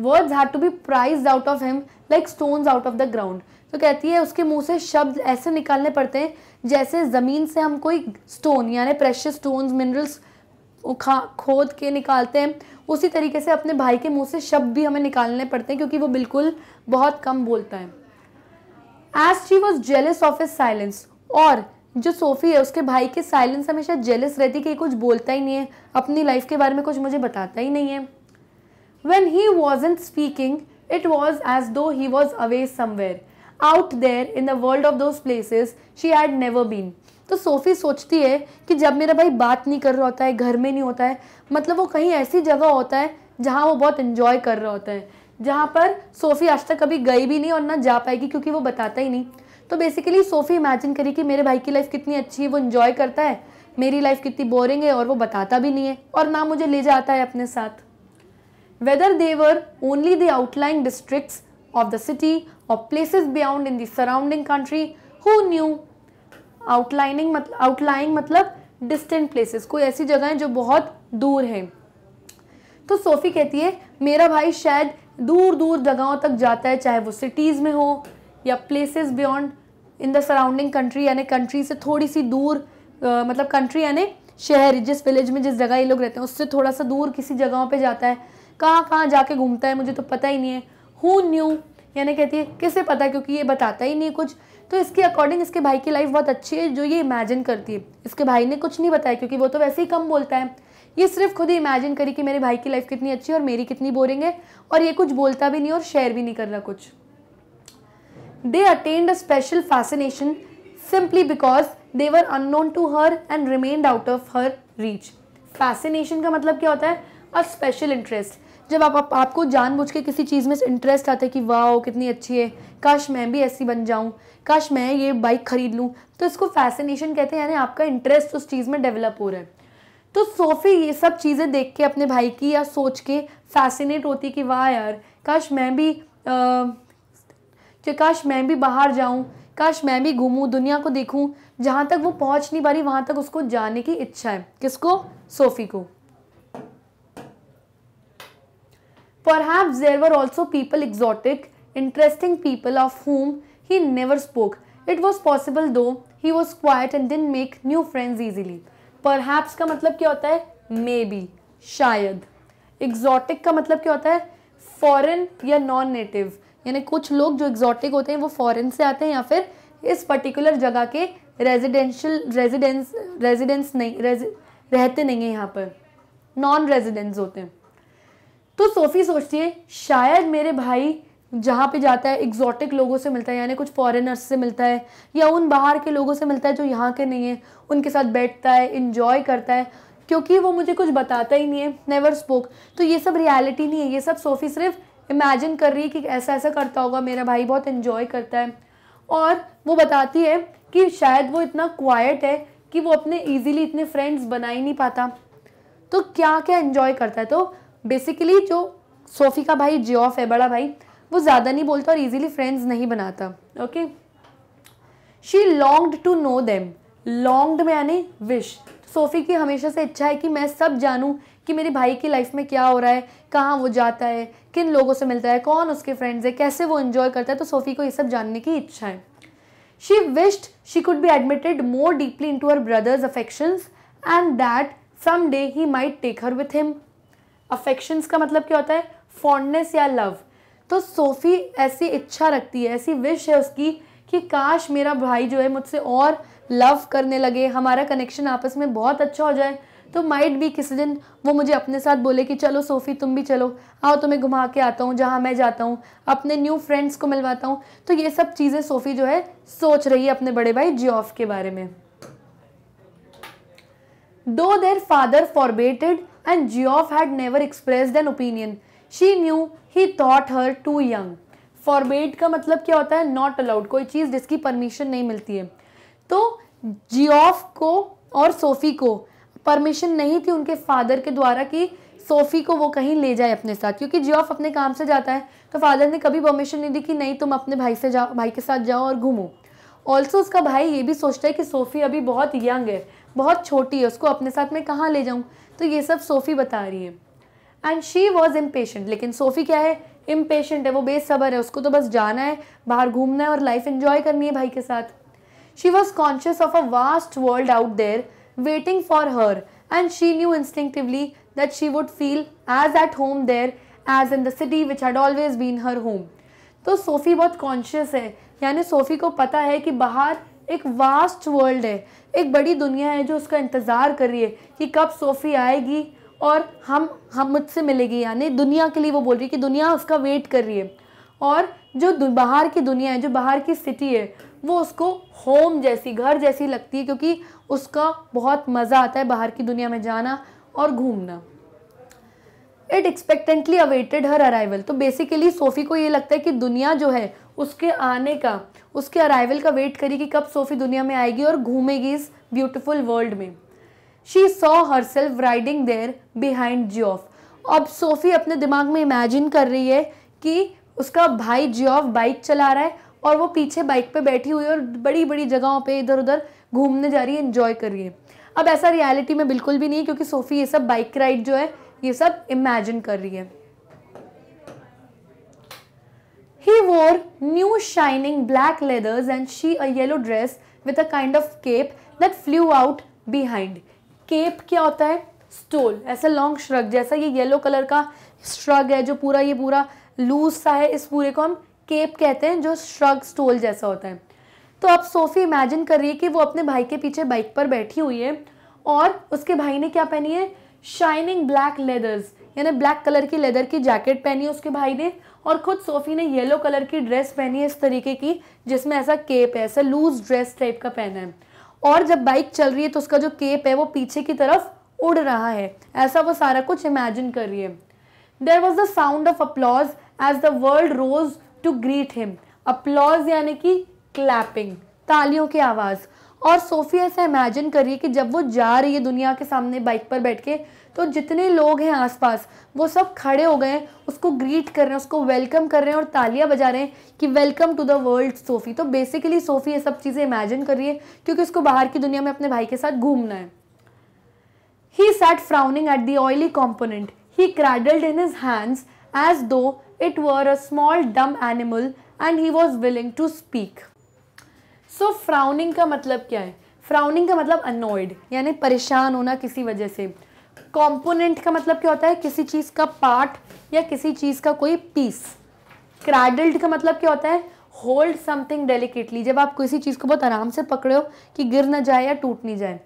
words had to be prised out of him like stones out of the ground तो कहती है उसके मुंह से शब्द ऐसे निकालने पड़ते हैं जैसे ज़मीन से हम कोई स्टोन यानी प्रेशियस स्टोन्स मिनरल्स उखा खोद के निकालते हैं उसी तरीके से अपने भाई के मुंह से शब्द भी हमें निकालने पड़ते हैं क्योंकि वो बिल्कुल बहुत कम बोलता है as she was jealous of his silence और जो सोफ़ी है उसके भाई के साइलेंस हमेशा जेलस रहती कि कुछ बोलता ही नहीं है अपनी लाइफ के बारे में कुछ मुझे बताता ही नहीं है when he was in speaking it was as though he was away somewhere out there in the world of those places she had never been तो सोफ़ी सोचती है कि जब मेरा भाई बात नहीं कर रहा होता है घर में नहीं होता है मतलब वो कहीं ऐसी जगह होता है जहाँ वो बहुत इन्जॉय कर रहा होता है जहाँ पर सोफ़ी आज तक कभी गई भी नहीं और ना जा पाएगी क्योंकि वो बताता ही नहीं तो बेसिकली सोफ़ी इमेजिन करी कि मेरे भाई की लाइफ कितनी अच्छी है वो इन्जॉय करता है मेरी लाइफ कितनी बोरिंग है और वो बताता भी नहीं है और ना मुझे ले जाता है अपने साथ whether they were only the the district of the city और places beyond in in the surrounding country who outlining मतलब आउटलाइंग मतलब डिस्टेंट प्लेसेस कोई ऐसी जगह है जो बहुत दूर है तो सोफ़ी कहती है मेरा भाई शायद दूर दूर जगहों तक जाता है चाहे वो सिटीज़ में हो या places beyond in the surrounding country यानी कंट्री से थोड़ी सी दूर आ, मतलब कंट्री यानी शहर जिस विलेज में जिस जगह ये लोग रहते हैं उससे थोड़ा सा दूर किसी जगहों पे जाता है कहाँ कहाँ जाके घूमता है मुझे तो पता ही नहीं है हु न्यू यानी कहती है किसे पता है क्योंकि ये बताता ही नहीं कुछ तो इसके अकॉर्डिंग इसके भाई की लाइफ बहुत अच्छी है जो ये इमेजिन करती है इसके भाई ने कुछ नहीं बताया क्योंकि वो तो वैसे ही कम बोलता है ये सिर्फ खुद ही इमेजिन करी कि मेरे भाई की लाइफ कितनी अच्छी है और मेरी कितनी बोरिंग है और ये कुछ बोलता भी नहीं और शेयर भी नहीं कर रहा कुछ they attend a special fascination simply because they were unknown to her and remained out of her reach fascination का मतलब क्या होता है अ स्पेशल इंटरेस्ट जब आप, आप आपको जानबूझ के किसी चीज़ में इंटरेस्ट आता है कि वाह कितनी अच्छी है काश मैं भी ऐसी बन जाऊँ काश मैं ये बाइक खरीद लूँ तो इसको फैसिनेशन कहते हैं यानी आपका इंटरेस्ट उस चीज़ में डेवलप हो रहा है तो सोफ़ी ये सब चीज़ें देख के अपने भाई की या सोच के फैसिनेट होती कि वाह यार काश मैं भी आ, काश मैं भी बाहर जाऊँ काश मैं भी घूमूँ दुनिया को देखूँ जहाँ तक वो पहुँच नहीं पा रही वहाँ तक उसको जाने की इच्छा है किसको सोफ़ी को Perhaps there were also people exotic, interesting people of whom he never spoke. It was possible though he was quiet and didn't make new friends easily. Perhaps का मतलब क्या होता है मे बी शायद एग्जॉटिक का मतलब क्या होता है फॉरेन या नॉन नेटिव यानी कुछ लोग जो एग्जॉटिक होते हैं वो फॉरेन से आते हैं या फिर इस पर्टिकुलर जगह के रेजिडेंशियल रेजिडेंस रेजिडेंस नहीं रेजि, रहते नहीं हैं यहाँ पर नॉन रेजिडेंस होते हैं तो सोफ़ी सोचती है शायद मेरे भाई जहाँ पे जाता है एग्जॉटिक लोगों से मिलता है यानी कुछ फॉरेनर्स से मिलता है या उन बाहर के लोगों से मिलता है जो यहाँ के नहीं है उनके साथ बैठता है इन्जॉय करता है क्योंकि वो मुझे कुछ बताता ही नहीं है नेवर स्पोक तो ये सब रियलिटी नहीं है ये सब सोफ़ी सिर्फ इमेजिन कर रही है कि ऐसा ऐसा करता होगा मेरा भाई बहुत इन्जॉय करता है और वो बताती है कि शायद वो इतना क्वाइट है कि वो अपने ईजिली इतने फ्रेंड्स बना ही नहीं पाता तो क्या क्या इन्जॉय करता है तो बेसिकली जो सोफ़ी का भाई जियोफ है बड़ा भाई वो ज़्यादा नहीं बोलता और ईजिली फ्रेंड्स नहीं बनाता okay she longed to know them longed में यानी विश सोफ़ी की हमेशा से इच्छा है कि मैं सब जानूँ कि मेरे भाई की लाइफ में क्या हो रहा है कहाँ वो जाता है किन लोगों से मिलता है कौन उसके फ्रेंड्स है कैसे वो इन्जॉय करता है तो सोफ़ी को ये सब जानने की इच्छा है she wished she could be admitted more deeply into her brother's affections and that some day he might take her with him affections का मतलब क्या होता है फॉन्डनेस या लव तो सोफ़ी ऐसी इच्छा रखती है ऐसी विश है उसकी कि काश मेरा भाई जो है मुझसे और लव करने लगे हमारा कनेक्शन आपस में बहुत अच्छा हो जाए तो माइट भी किसी दिन वो मुझे अपने साथ बोले कि चलो सोफ़ी तुम भी चलो आओ तुम्हें घुमा के आता हूँ जहाँ मैं जाता हूँ अपने न्यू फ्रेंड्स को मिलवाता हूँ तो ये सब चीज़ें सोफ़ी जो है सोच रही है अपने बड़े भाई जियोफ के बारे में though their father forbade and Geoff had never expressed an opinion. She knew he thought her too young. Forbade का मतलब क्या होता है नॉट अलाउड कोई चीज़ जिसकी परमिशन नहीं मिलती है तो जियोफ को और सोफ़ी को परमिशन नहीं थी उनके फादर के द्वारा कि सोफ़ी को वो कहीं ले जाए अपने साथ क्योंकि जियोफ अपने काम से जाता है तो फादर ने कभी परमिशन नहीं दी कि नहीं तुम अपने भाई से जाओ भाई के साथ जाओ और घूमो ऑल्सो उसका भाई ये भी सोचता है कि सोफ़ी अभी बहुत यंग है बहुत छोटी है उसको अपने साथ मैं कहाँ ले जाऊँ तो ये सब सोफ़ी बता रही है एंड शी वॉज इम्पेशेंट लेकिन सोफ़ी क्या है इम्पेशेंट है वो बेसब्र है उसको तो बस जाना है बाहर घूमना है और लाइफ इन्जॉय करनी है भाई के साथ she was conscious of a vast world out there waiting for her and she knew instinctively that she would feel as at home there as in the city which had always been her home तो Sophie बहुत conscious है यानी SoFi को पता है कि बाहर एक वास्ट वर्ल्ड है एक बड़ी दुनिया है जो उसका इंतज़ार कर रही है कि कब सोफ़ी आएगी और हम हम मुझसे मिलेगी यानी दुनिया के लिए वो बोल रही है कि दुनिया उसका वेट कर रही है और जो बाहर की दुनिया है जो बाहर की सिटी है वो उसको होम जैसी घर जैसी लगती है क्योंकि उसका बहुत मज़ा आता है बाहर की दुनिया में जाना और घूमना it expectantly awaited her arrival तो बेसिकली सोफ़ी को ये लगता है कि दुनिया जो है उसके आने का उसके अराइवल का वेट करी कि कब सोफी दुनिया में आएगी और घूमेगी इस ब्यूटिफुल वर्ल्ड में she saw her self riding there behind Geoff अब सोफी अपने दिमाग में इमेजिन कर रही है कि उसका भाई जियोफ बाइक चला रहा है और वो पीछे बाइक पे बैठी हुई है और बड़ी बड़ी जगहों पे इधर उधर घूमने जा रही है इन्जॉय कर रही है अब ऐसा रियलिटी में बिल्कुल भी नहीं है क्योंकि सोफ़ी ये सब बाइक राइड जो है ये सब इमेजिन कर रही है He wore new shining black leathers and she a yellow dress with a kind of cape that flew out behind. Cape क्या होता है स्टोल ऐसा लॉन्ग श्रग जैसा ये येलो कलर का shrug है जो पूरा ये पूरा लूज सा है इस पूरे को हम केप कहते हैं जो श्रग स्टोल जैसा होता है तो अब सोफी इमेजिन कर रही है कि वो अपने भाई के पीछे बाइक पर बैठी हुई है और उसके भाई ने क्या पहनी है शाइनिंग ब्लैक लेदर्स यानी ब्लैक कलर की लेदर की जैकेट पहनी है उसके भाई ने और खुद सोफी ने येलो कलर की ड्रेस पहनी है इस तरीके की जिसमें ऐसा केप है ऐसा लूज ड्रेस टाइप का पहना है और जब बाइक चल रही है तो उसका जो केप है वो पीछे की तरफ उड़ रहा है ऐसा वो सारा कुछ इमेजिन कर रही है there was the sound of applause as the world rose to greet him applause यानी कि क्लैपिंग तालियों की आवाज़ और सोफी ऐसा इमेजिन कर रही है कि जब वो जा रही है दुनिया के सामने बाइक पर बैठ के तो जितने लोग हैं आसपास वो सब खड़े हो गए उसको ग्रीट कर रहे हैं उसको वेलकम कर रहे हैं और तालियां बजा रहे हैं कि welcome to the world Sophie तो बेसिकली सोफ़ी ये सब चीज़ें इमेजिन कर रही है क्योंकि उसको बाहर की दुनिया में अपने भाई के साथ घूमना है he sat frowning at the oily component he cradled in his hands as though it were a small dumb animal and he was willing to speak so frowning का मतलब क्या है फ्राउनिंग का मतलब अनोयड यानी परेशान होना किसी वजह से कॉम्पोनेंट का मतलब क्या होता है किसी चीज़ का पार्ट या किसी चीज़ का कोई पीस क्रैडल्ड का मतलब क्या होता है होल्ड समथिंग डेलिकेटली जब आप किसी चीज़ को बहुत आराम से पकड़े हो कि गिर ना जाए या टूट नहीं जाए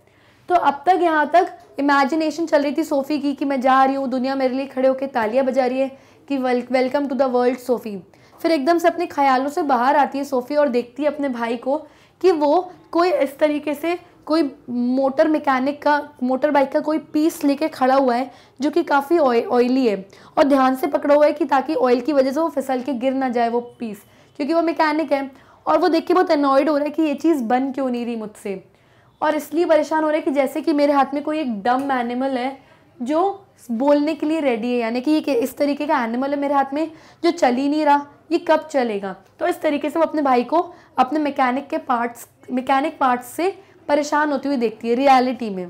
तो अब तक यहाँ तक इमेजिनेशन चल रही थी सोफ़ी की कि मैं जा रही हूँ दुनिया मेरे लिए खड़े होकर तालियां बजा रही है कि welcome to the world Sophie फिर एकदम से अपने ख्यालों से बाहर आती है सोफ़ी और देखती है अपने भाई को कि वो कोई इस तरीके से कोई मोटर मैकेनिक का मोटर बाइक का कोई पीस लेके खड़ा हुआ है जो कि काफ़ी ऑयली है और ध्यान से पकड़ा हुआ है कि ताकि ऑयल की वजह से वो फिसल के गिर ना जाए वो पीस क्योंकि वो मैकेनिक है और वो देख के बहुत अनॉयड हो रहा है कि ये चीज़ बन क्यों नहीं रही मुझसे और इसलिए परेशान हो रहा है कि जैसे कि मेरे हाथ में कोई एक डम एनिमल है जो बोलने के लिए रेडी है यानी कि ये इस तरीके का एनिमल है मेरे हाथ में जो चल ही नहीं रहा ये कब चलेगा तो इस तरीके से वो अपने भाई को अपने मैकेनिक के पार्ट्स मैकेनिक पार्ट्स से परेशान होती हुई देखती है रियलिटी में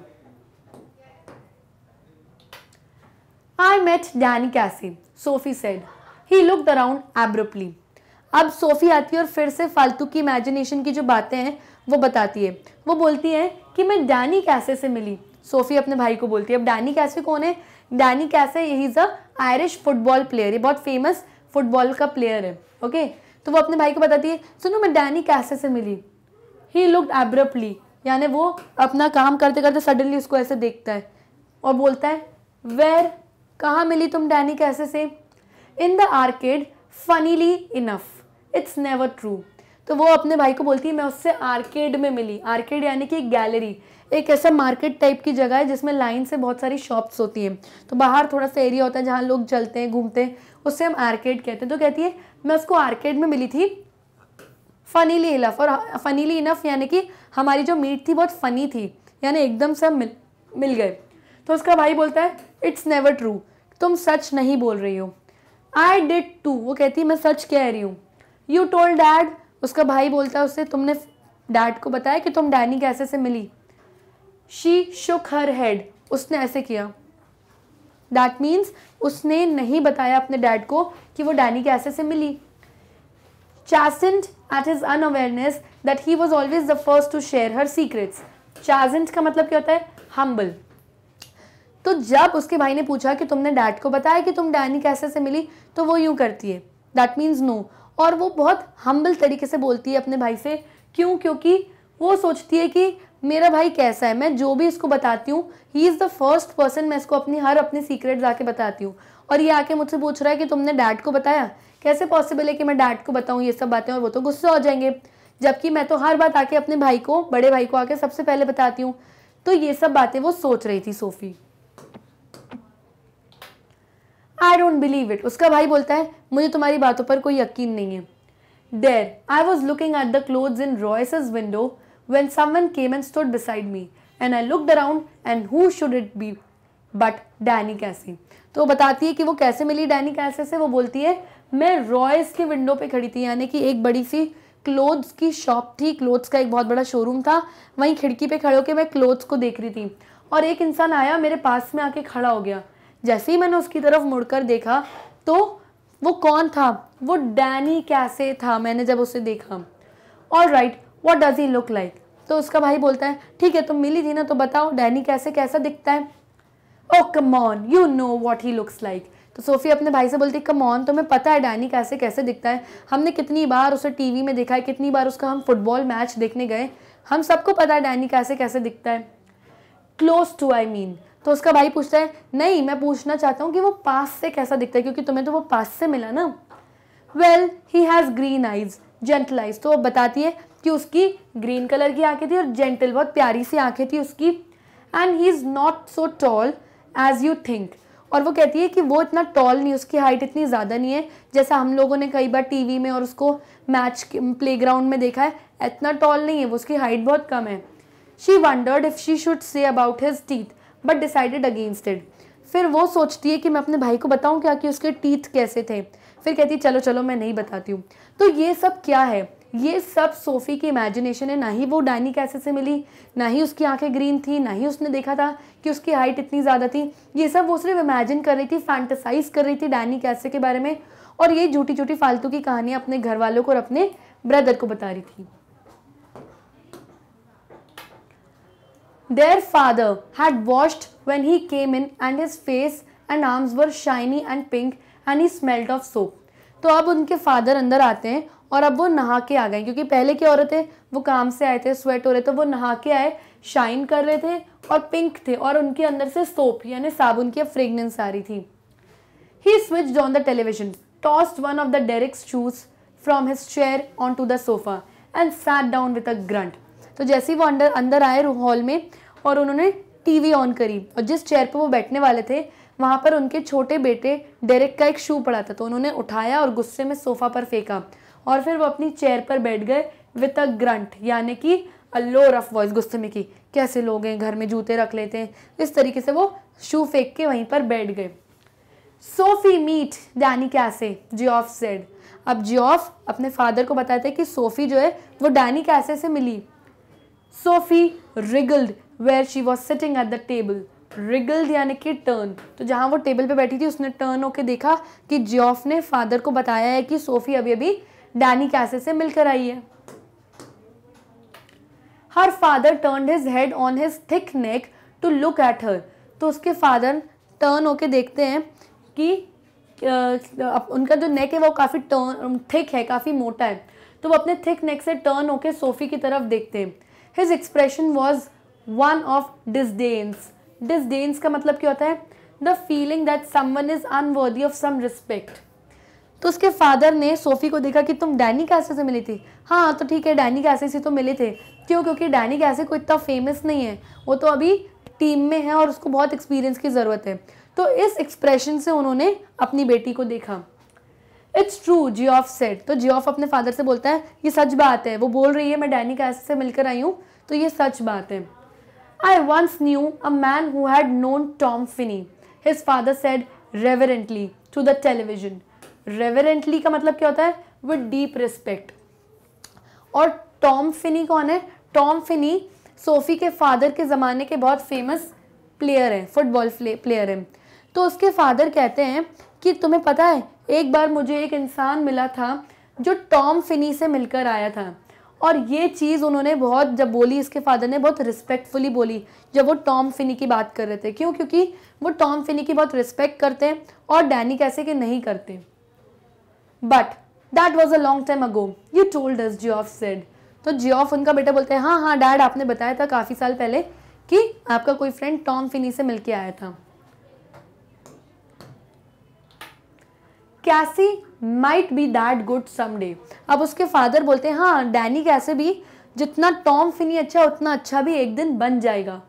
I met Danny Casey Sophie said he looked around abruptly अब सोफी आती है और फिर से फालतू की इमेजिनेशन की जो बातें हैं वो बताती है वो बोलती है कि मैं डैनी कैसे से मिली सोफी अपने भाई को बोलती है अब डैनी कैसे कौन है डैनी कैसे यही is a Irish football player ये बहुत फेमस फुटबॉल का प्लेयर है ओके तो वो अपने भाई को बताती है सुनो मैं डैनी कैसे से मिली ही लुकड एब्रप्टली यानी वो अपना काम करते करते सडनली उसको ऐसे देखता है और बोलता है वेर कहाँ मिली तुम डैनी कैसे से in the arcade funnily enough it's never true तो वो अपने भाई को बोलती है मैं उससे आर्केड में मिली आर्केड यानी कि एक गैलरी एक ऐसा मार्केट टाइप की जगह है जिसमें लाइन से बहुत सारी शॉप्स होती हैं तो बाहर थोड़ा सा एरिया होता है जहाँ लोग चलते हैं घूमते हैं उससे हम आर्केड कहते हैं तो कहती है मैं उसको आर्केड में मिली थी फनीली इनफ और फनीली इनफ यानी कि हमारी जो मीट थी बहुत फ़नी थी यानी एकदम से हम मिल मिल गए तो उसका भाई बोलता है इट्स नेवर ट्रू तुम सच नहीं बोल रही हो आई डिड टू वो कहती है मैं सच कह रही हूँ यू टोल डैड उसका भाई बोलता है उससे तुमने डैड को बताया कि तुम डैनी कैसे से मिली शी शुक हर हेड उसने ऐसे किया दैट मीन्स उसने नहीं बताया अपने डैड को कि वो डैनी कैसे से मिली chastened at his unawareness that he was always the first to share her secrets. chastened का मतलब क्या होता है humble. तो जब उसके भाई ने पूछा कि तुमने डैड को बताया कि तुम डैनी कैसे से मिली तो वो यूं करती है दैट मीन्स नो और वो बहुत हम्बल तरीके से बोलती है अपने भाई से क्यों क्योंकि वो सोचती है कि मेरा भाई कैसा है मैं जो भी इसको बताती हूँ he is the first person मैं इसको अपनी हर अपनी सीक्रेट जाके बताती हूँ और ये आके मुझसे पूछ रहा है कि तुमने डैड को बताया कैसे पॉसिबल है कि मैं डैड को बताऊँ ये सब बातें और वो तो गुस्सा हो जाएंगे जबकि मैं तो हर बात आके अपने भाई को बड़े भाई को आके सबसे पहले बताती हूँ तो ये सब बातें वो सोच रही थी Sophie I don't believe it उसका भाई बोलता है मुझे तुम्हारी बातों पर कोई यकीन नहीं है there I was looking at the cloth in Royce window when someone came and stood beside me and I looked around and who should it be but Danny Casey तो बताती है कि वो कैसे मिली डैनी कैसे से वो बोलती है मैं रॉयस के विंडो पे खड़ी थी यानी कि एक बड़ी सी क्लोथ्स की शॉप थी क्लोथ्स का एक बहुत बड़ा शोरूम था वहीं खिड़की पे खड़े होकर मैं क्लोथ्स को देख रही थी और एक इंसान आया मेरे पास में आके खड़ा हो गया जैसे ही मैंने उसकी तरफ मुड़कर देखा तो वो कौन था वो डैनी कैसे था मैंने जब उसे देखा और right what does he look like तो उसका भाई बोलता है ठीक है तुम मिली थी ना तो बताओ डैनी कैसे कैसा दिखता है oh come on you know what he looks like तो सोफी अपने भाई से बोलती है कम ऑन तुम्हें पता है डैनी कैसे कैसे दिखता है हमने कितनी बार उसे टीवी में देखा है कितनी बार उसका हम फुटबॉल मैच देखने गए हम सबको पता है डैनी कैसे कैसे दिखता है क्लोज टू आई मीन तो उसका भाई पूछता है नहीं मैं पूछना चाहता हूँ कि वो पास से कैसा दिखता है क्योंकि तुम्हें तो वो पास से मिला ना well he has green eyes gentle eyes तो वो बताती है कि उसकी ग्रीन कलर की आंखें थी और जेंटल बहुत प्यारी सी आंखें थी उसकी and he is not so tall as you think और वो कहती है कि वो इतना टॉल नहीं उसकी हाइट इतनी ज़्यादा नहीं है जैसा हम लोगों ने कई बार टीवी में और उसको मैच ग्राउंड में देखा है इतना टॉल नहीं है वो उसकी हाइट बहुत कम है she wondered if she should say about his teeth but decided against it फिर वो सोचती है कि मैं अपने भाई को बताऊं क्या कि उसके टीथ कैसे थे फिर कहती है चलो चलो मैं नहीं बताती हूँ तो ये सब क्या है ये सब सोफ़ी की इमेजिनेशन है ना ही वो डायनी कैसे से मिली ना ही उसकी आंखें ग्रीन थी ना ही उसने देखा था कि उसकी हाइट इतनी ज़्यादा थी ये सब वो सिर्फ इमेजिन कर रही थी फैंटसाइज कर रही थी डैनी कैसे के बारे में और ये झूठी झूठी फालतू की कहानियाँ अपने घर वालों को और अपने ब्रदर को बता रही थी Their father had washed when he came in and his face and arms were shiny and pink and he smelled of soap. तो अब उनके फादर अंदर आते हैं और अब वो नहा के आ गए क्योंकि पहले की औरतें वो काम से आए थे स्वेट हो रहे थे वो नहा के आए शाइन कर रहे थे और पिंक थे और उनके अंदर से सोप यानी साबुन की फ्रेगनेंस आ रही थी he switch on the television tossed one of the Derrick's shoes from his chair on to the sofa and sat down with a grunt तो जैसे ही वो अंदर अंदर आए हॉल में और उन्होंने टीवी ऑन करी और जिस चेयर पर वो बैठने वाले थे वहाँ पर उनके छोटे बेटे डेरेक का एक शू पड़ा था तो उन्होंने उठाया और गुस्से में सोफा पर फेंका और फिर वो अपनी चेयर पर बैठ गए विथ अ ग्रंट यानी कि अ लोअर वॉइस गुस्से में की कैसे लोग हैं घर में जूते रख लेते हैं इस तरीके से वो शू फेंक के वहीं पर बैठ गए Sophie meet Danny Casey Geoff said अब जियोफ अपने फादर को बताते हैं कि सोफी जो है वो डैनी कैसे से मिली Sophie wriggled where she was sitting at the table wriggled यानी कि टर्न तो जहाँ वो टेबल पे बैठी थी उसने टर्न होके देखा कि जियोफ ने फादर को बताया है कि सोफी अभी अभी डैनी कैसे से मिलकर आई है her father turn his head on his thick neck to look at her तो उसके फादर टर्न होके देखते हैं कि उनका जो नेक है वो काफ़ी टर्न थिक है काफ़ी मोटा है तो वो अपने थिक नेक से टर्न होके सोफी की तरफ देखते हैं his expression was one of disdain disdain का मतलब क्या होता है the feeling that someone is unworthy of some respect तो उसके फादर ने सोफ़ी को देखा कि तुम डैनी कैसे से मिली थी हाँ तो ठीक है डैनी कैसे से तो मिले थे क्यों क्योंकि डैनी कैसे को इतना फेमस नहीं है वो तो अभी टीम में है और उसको बहुत एक्सपीरियंस की ज़रूरत है तो इस एक्सप्रेशन से उन्होंने अपनी बेटी को देखा it's true Geoff said तो जी ऑफ अपने फादर से बोलता है ये सच बात है वो बोल रही है मैं डैनी कैसे से मिलकर आई हूँ तो ये सच बात है I once knew a man who had known Tom Finney his father said reverently to the television reverently का मतलब क्या होता है विद डीप रिस्पेक्ट और टॉम फिनी कौन है टॉम फिनी सोफी के फादर के ज़माने के बहुत फेमस प्लेयर हैं फुटबॉल प्लेयर हैं तो उसके फादर कहते हैं कि तुम्हें पता है एक बार मुझे एक इंसान मिला था जो टॉम फिनी से मिलकर आया था और ये चीज़ उन्होंने बहुत जब बोली इसके फादर ने बहुत रिस्पेक्टफुली बोली जब वो टॉम फिनी की बात कर रहे थे क्यों क्योंकि वो टॉम फिनी की बहुत रिस्पेक्ट करते हैं और डैनी कैसे कि नहीं करते but that was a long time ago you told us Geoff said तो जियोफ उनका बेटा बोलते हैं हाँ हाँ डैड आपने बताया था काफ़ी साल पहले कि आपका कोई फ्रेंड टॉम फिनी से मिलके आया था Casey might be that good someday अब उसके फादर बोलते हैं हाँ डैनी कैसे भी जितना टॉम फिनी अच्छा उतना अच्छा भी एक दिन बन जाएगा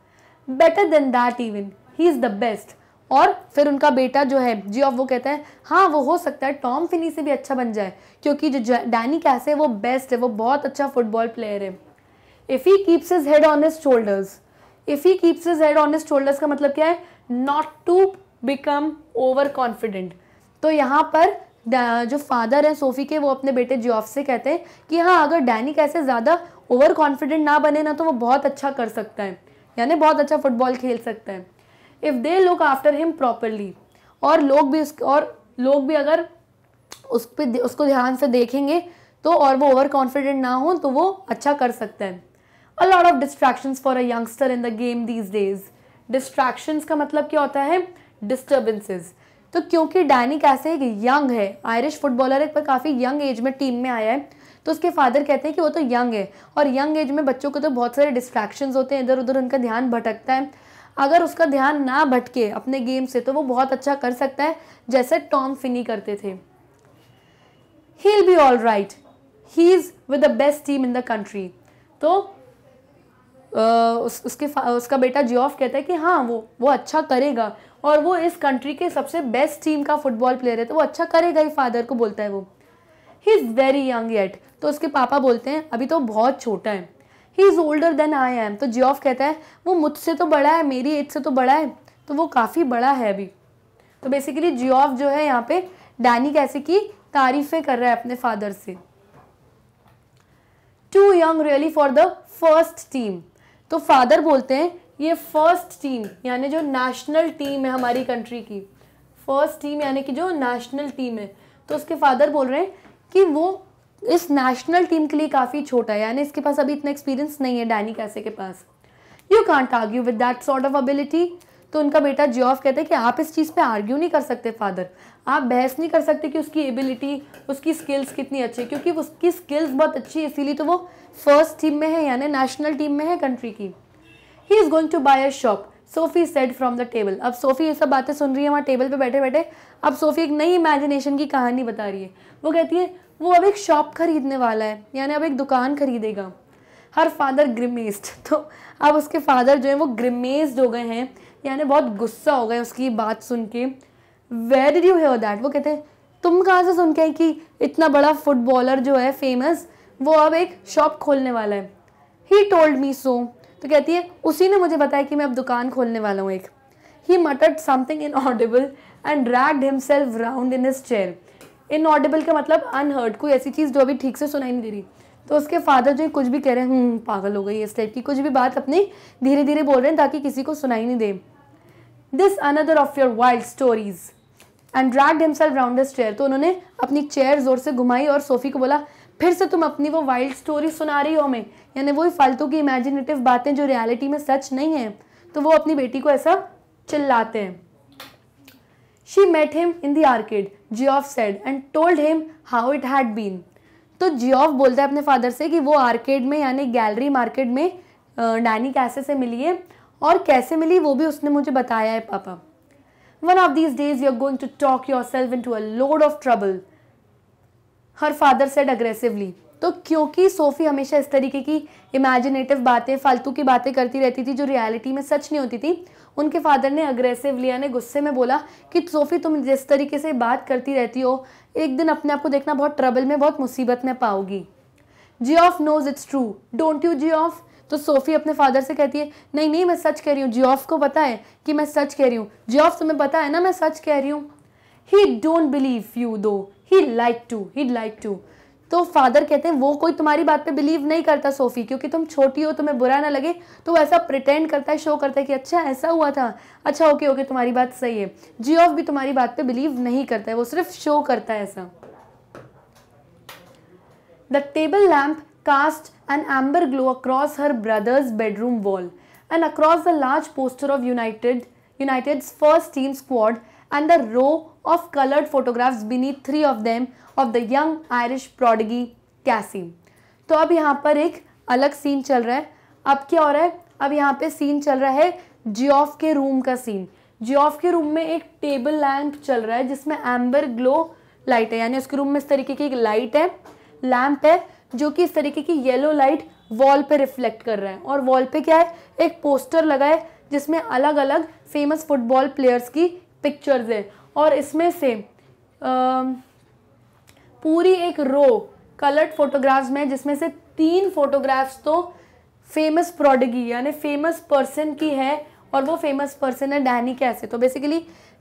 better than that even he is the best और फिर उनका बेटा जो है जी ऑफ वो कहता है हाँ वो हो सकता है टॉम फिनी से भी अच्छा बन जाए क्योंकि जो डैनी कैस है वो बेस्ट है वो बहुत अच्छा फुटबॉल प्लेयर है if he keeps his head on his shoulders if he keeps his head on his shoulders का मतलब क्या है not to become over confident तो यहाँ पर जो फादर है सोफ़ी के वो अपने बेटे जियॉफ से कहते हैं कि हाँ अगर डैनी कैसे ज़्यादा ओवर कॉन्फिडेंट ना बने ना तो वो बहुत अच्छा कर सकता है यानी बहुत अच्छा फुटबॉल खेल सकता है if they look after him properly और लोग भी उस और लोग भी अगर उस पर उसको ध्यान से देखेंगे तो और वो ओवर कॉन्फिडेंट ना हो तो वो अच्छा कर सकते हैं a lot of distraction for a youngster in the game these days distractions का मतलब क्या होता है डिस्टर्बेंसेज तो क्योंकि डैनी कैसे एक यंग है आयरिश फुटबॉलर एक पर काफ़ी यंग एज में टीम में आया है तो उसके फादर कहते हैं कि वो तो यंग है और यंग एज में बच्चों को तो बहुत सारे डिस्ट्रैक्शंस होते हैं इधर उधर उनका ध्यान भटकता है अगर उसका ध्यान ना भटके अपने गेम से तो वो बहुत अच्छा कर सकता है जैसे टॉम फिनी करते थे he will be all right he is with the best team in the country तो उस, उसके उसका बेटा जियोफ कहता है कि हाँ वो वो अच्छा करेगा और वो इस कंट्री के सबसे बेस्ट टीम का फुटबॉल प्लेयर है तो वो अच्छा करेगा ही फादर को बोलता है वो he is very young at तो उसके पापा बोलते हैं अभी तो बहुत छोटा है he is older than I am तो जियोफ कहता है वो मुझसे तो बड़ा है मेरी एज से तो बड़ा है तो वो काफ़ी बड़ा है अभी तो बेसिकली जियोफ जो है यहाँ पे डैनी कैसे की तारीफें कर रहा है अपने फादर से too young really for the first team तो फादर बोलते हैं ये फर्स्ट टीम यानी जो नेशनल टीम है हमारी कंट्री की फर्स्ट टीम यानी कि जो नेशनल टीम है तो उसके फादर बोल रहे हैं कि वो इस नेशनल टीम के लिए काफ़ी छोटा है यानी इसके पास अभी इतना एक्सपीरियंस नहीं है डैनी कैसे के पास you can't argue with that sort of ability तो उनका बेटा जियोफ कहते हैं कि आप इस चीज़ पे आर्ग्यू नहीं कर सकते फादर आप बहस नहीं कर सकते कि उसकी एबिलिटी उसकी स्किल्स कितनी अच्छी है क्योंकि उसकी स्किल्स बहुत अच्छी है इसीलिए तो वो फर्स्ट टीम में है यानी नेशनल टीम में है कंट्री की he is going to buy a shop Sophie said from the table अब सोफी ये सब बातें सुन रही है वहाँ टेबल पे बैठे बैठे अब सोफी एक नई इमेजिनेशन की कहानी बता रही है वो कहती है वो अब एक शॉप खरीदने वाला है यानी अब एक दुकान खरीदेगा हर फादर ग्रिमेस्ड तो अब उसके फादर जो हैं वो ग्रिमेस्ड हो गए हैं यानी बहुत गुस्सा हो गए उसकी बात सुन के where did you hear that वो कहते हैं तुम कहाँ से सुन के कि इतना बड़ा फुटबॉलर जो है फेमस वो अब एक शॉप खोलने वाला है ही टोल्ड मी सो तो कहती है उसी ने मुझे बताया कि मैं अब दुकान खोलने वाला हूँ एक he muttered something inaudible and dragged himself round in his chair inaudible का मतलब अनहर्ड कोई ऐसी चीज़ जो अभी ठीक से सुनाई नहीं दे रही तो उसके फादर जो कुछ भी कह रहे हैं हम्म, पागल हो गई इस टाइप की कुछ भी बात अपनी धीरे धीरे बोल रहे हैं ताकि किसी को सुनाई नहीं दे this another of your wild stories and dragged himself round this chair तो उन्होंने अपनी चेयर जोर से घुमाई और सोफी को बोला फिर से तुम अपनी वो वाइल्ड स्टोरी सुना रही हो हमें यानी वही फालतू की इमेजिनेटिव बातें जो रियलिटी में सच नहीं है तो वो अपनी बेटी को ऐसा चिल्लाते हैं she met him in the arcade Geoff said and told him how it had been तो जियोफ बोलता है अपने फादर से कि वो आर्केड में यानी गैलरी मार्केट में डैनी कैसे से मिली है और कैसे मिली वो भी उसने मुझे बताया है पापा one of these days you are going to talk yourself into a load of trouble her father said aggressively तो क्योंकि सोफ़ी हमेशा इस तरीके की इमेजिनेटिव बातें फालतू की बातें करती रहती थी जो रियलिटी में सच नहीं होती थी उनके फादर ने अग्रेसिव लिया ने गुस्से में बोला कि सोफ़ी तुम जिस तरीके से बात करती रहती हो एक दिन अपने आप को देखना बहुत ट्रबल में बहुत मुसीबत में पाओगी Geoff knows it's true don't you Geoff तो सोफ़ी अपने फादर से कहती है नहीं नहीं मैं सच कह रही हूँ जी ऑफ को पता है कि मैं सच कह रही हूँ जी ऑफ तुम्हें पता है ना मैं सच कह रही हूँ ही don't believe you though he like to he like to तो फादर कहते हैं वो कोई तुम्हारी बात पे बिलीव नहीं करता सोफ़ी क्योंकि तुम छोटी हो तुम्हें बुरा ना लगे तो ऐसा प्रिटेंड करता है शो करता है कि अच्छा ऐसा हुआ था अच्छा ओके ओके तुम्हारी बात सही है जी ऑफ भी तुम्हारी बात पे बिलीव नहीं करता है वो सिर्फ शो करता है ऐसा the table lamp cast an amber glow across her brother's bedroom wall and across the large poster of United United first team squad and the row of coloured photographs beneath three of them of the young Irish prodigy Casey तो अब यहाँ पर एक अलग scene चल रहा है अब क्या हो रहा है अब यहाँ पे सीन चल रहा है जियोफ के रूम का सीन जियोफ के रूम में एक टेबल लैंप चल रहा है जिसमें एम्बर ग्लो लाइट है यानी उसके रूम में इस तरीके की एक लाइट है लैंप है जो कि इस तरीके की येलो लाइट वॉल पे रिफ्लेक्ट कर रहा है और वॉल पे क्या है एक पोस्टर लगा है जिसमें अलग अलग फेमस फुटबॉल प्लेयर्स की पिक्चर्स है और इसमें से आ, पूरी एक रो कलर्ड फोटोग्राफ्स में जिसमें से तीन फोटोग्राफ्स तो फेमस प्रोडगी यानी फेमस पर्सन की है और वो फेमस पर्सन है डैनी कैसे तो बेसिकली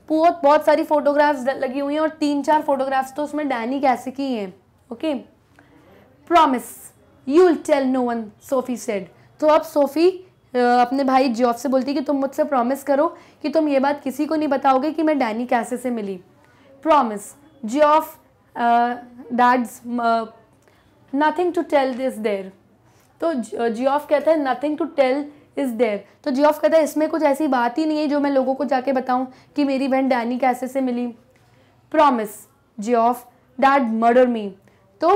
बहुत बहुत सारी फोटोग्राफ्स लगी हुई हैं और तीन चार फोटोग्राफ्स तो उसमें डैनी कैसे की हैं okay promise you will tell no one Sophie said तो अब सोफ़ी अपने भाई जॉब से बोलती कि तुम मुझसे प्रॉमिस करो कि तुम ये बात किसी को नहीं बताओगे कि मैं डैनी कैसे से मिली promise Geoff that's nothing to tell this there तो जी ऑफ uh, कहता है nothing to tell is there तो जी ऑफ कहता है इसमें कुछ ऐसी बात ही नहीं है जो मैं लोगों को जाके बताऊं कि मेरी बहन डैनी कैसे से मिली promise Geoff Dad murder me तो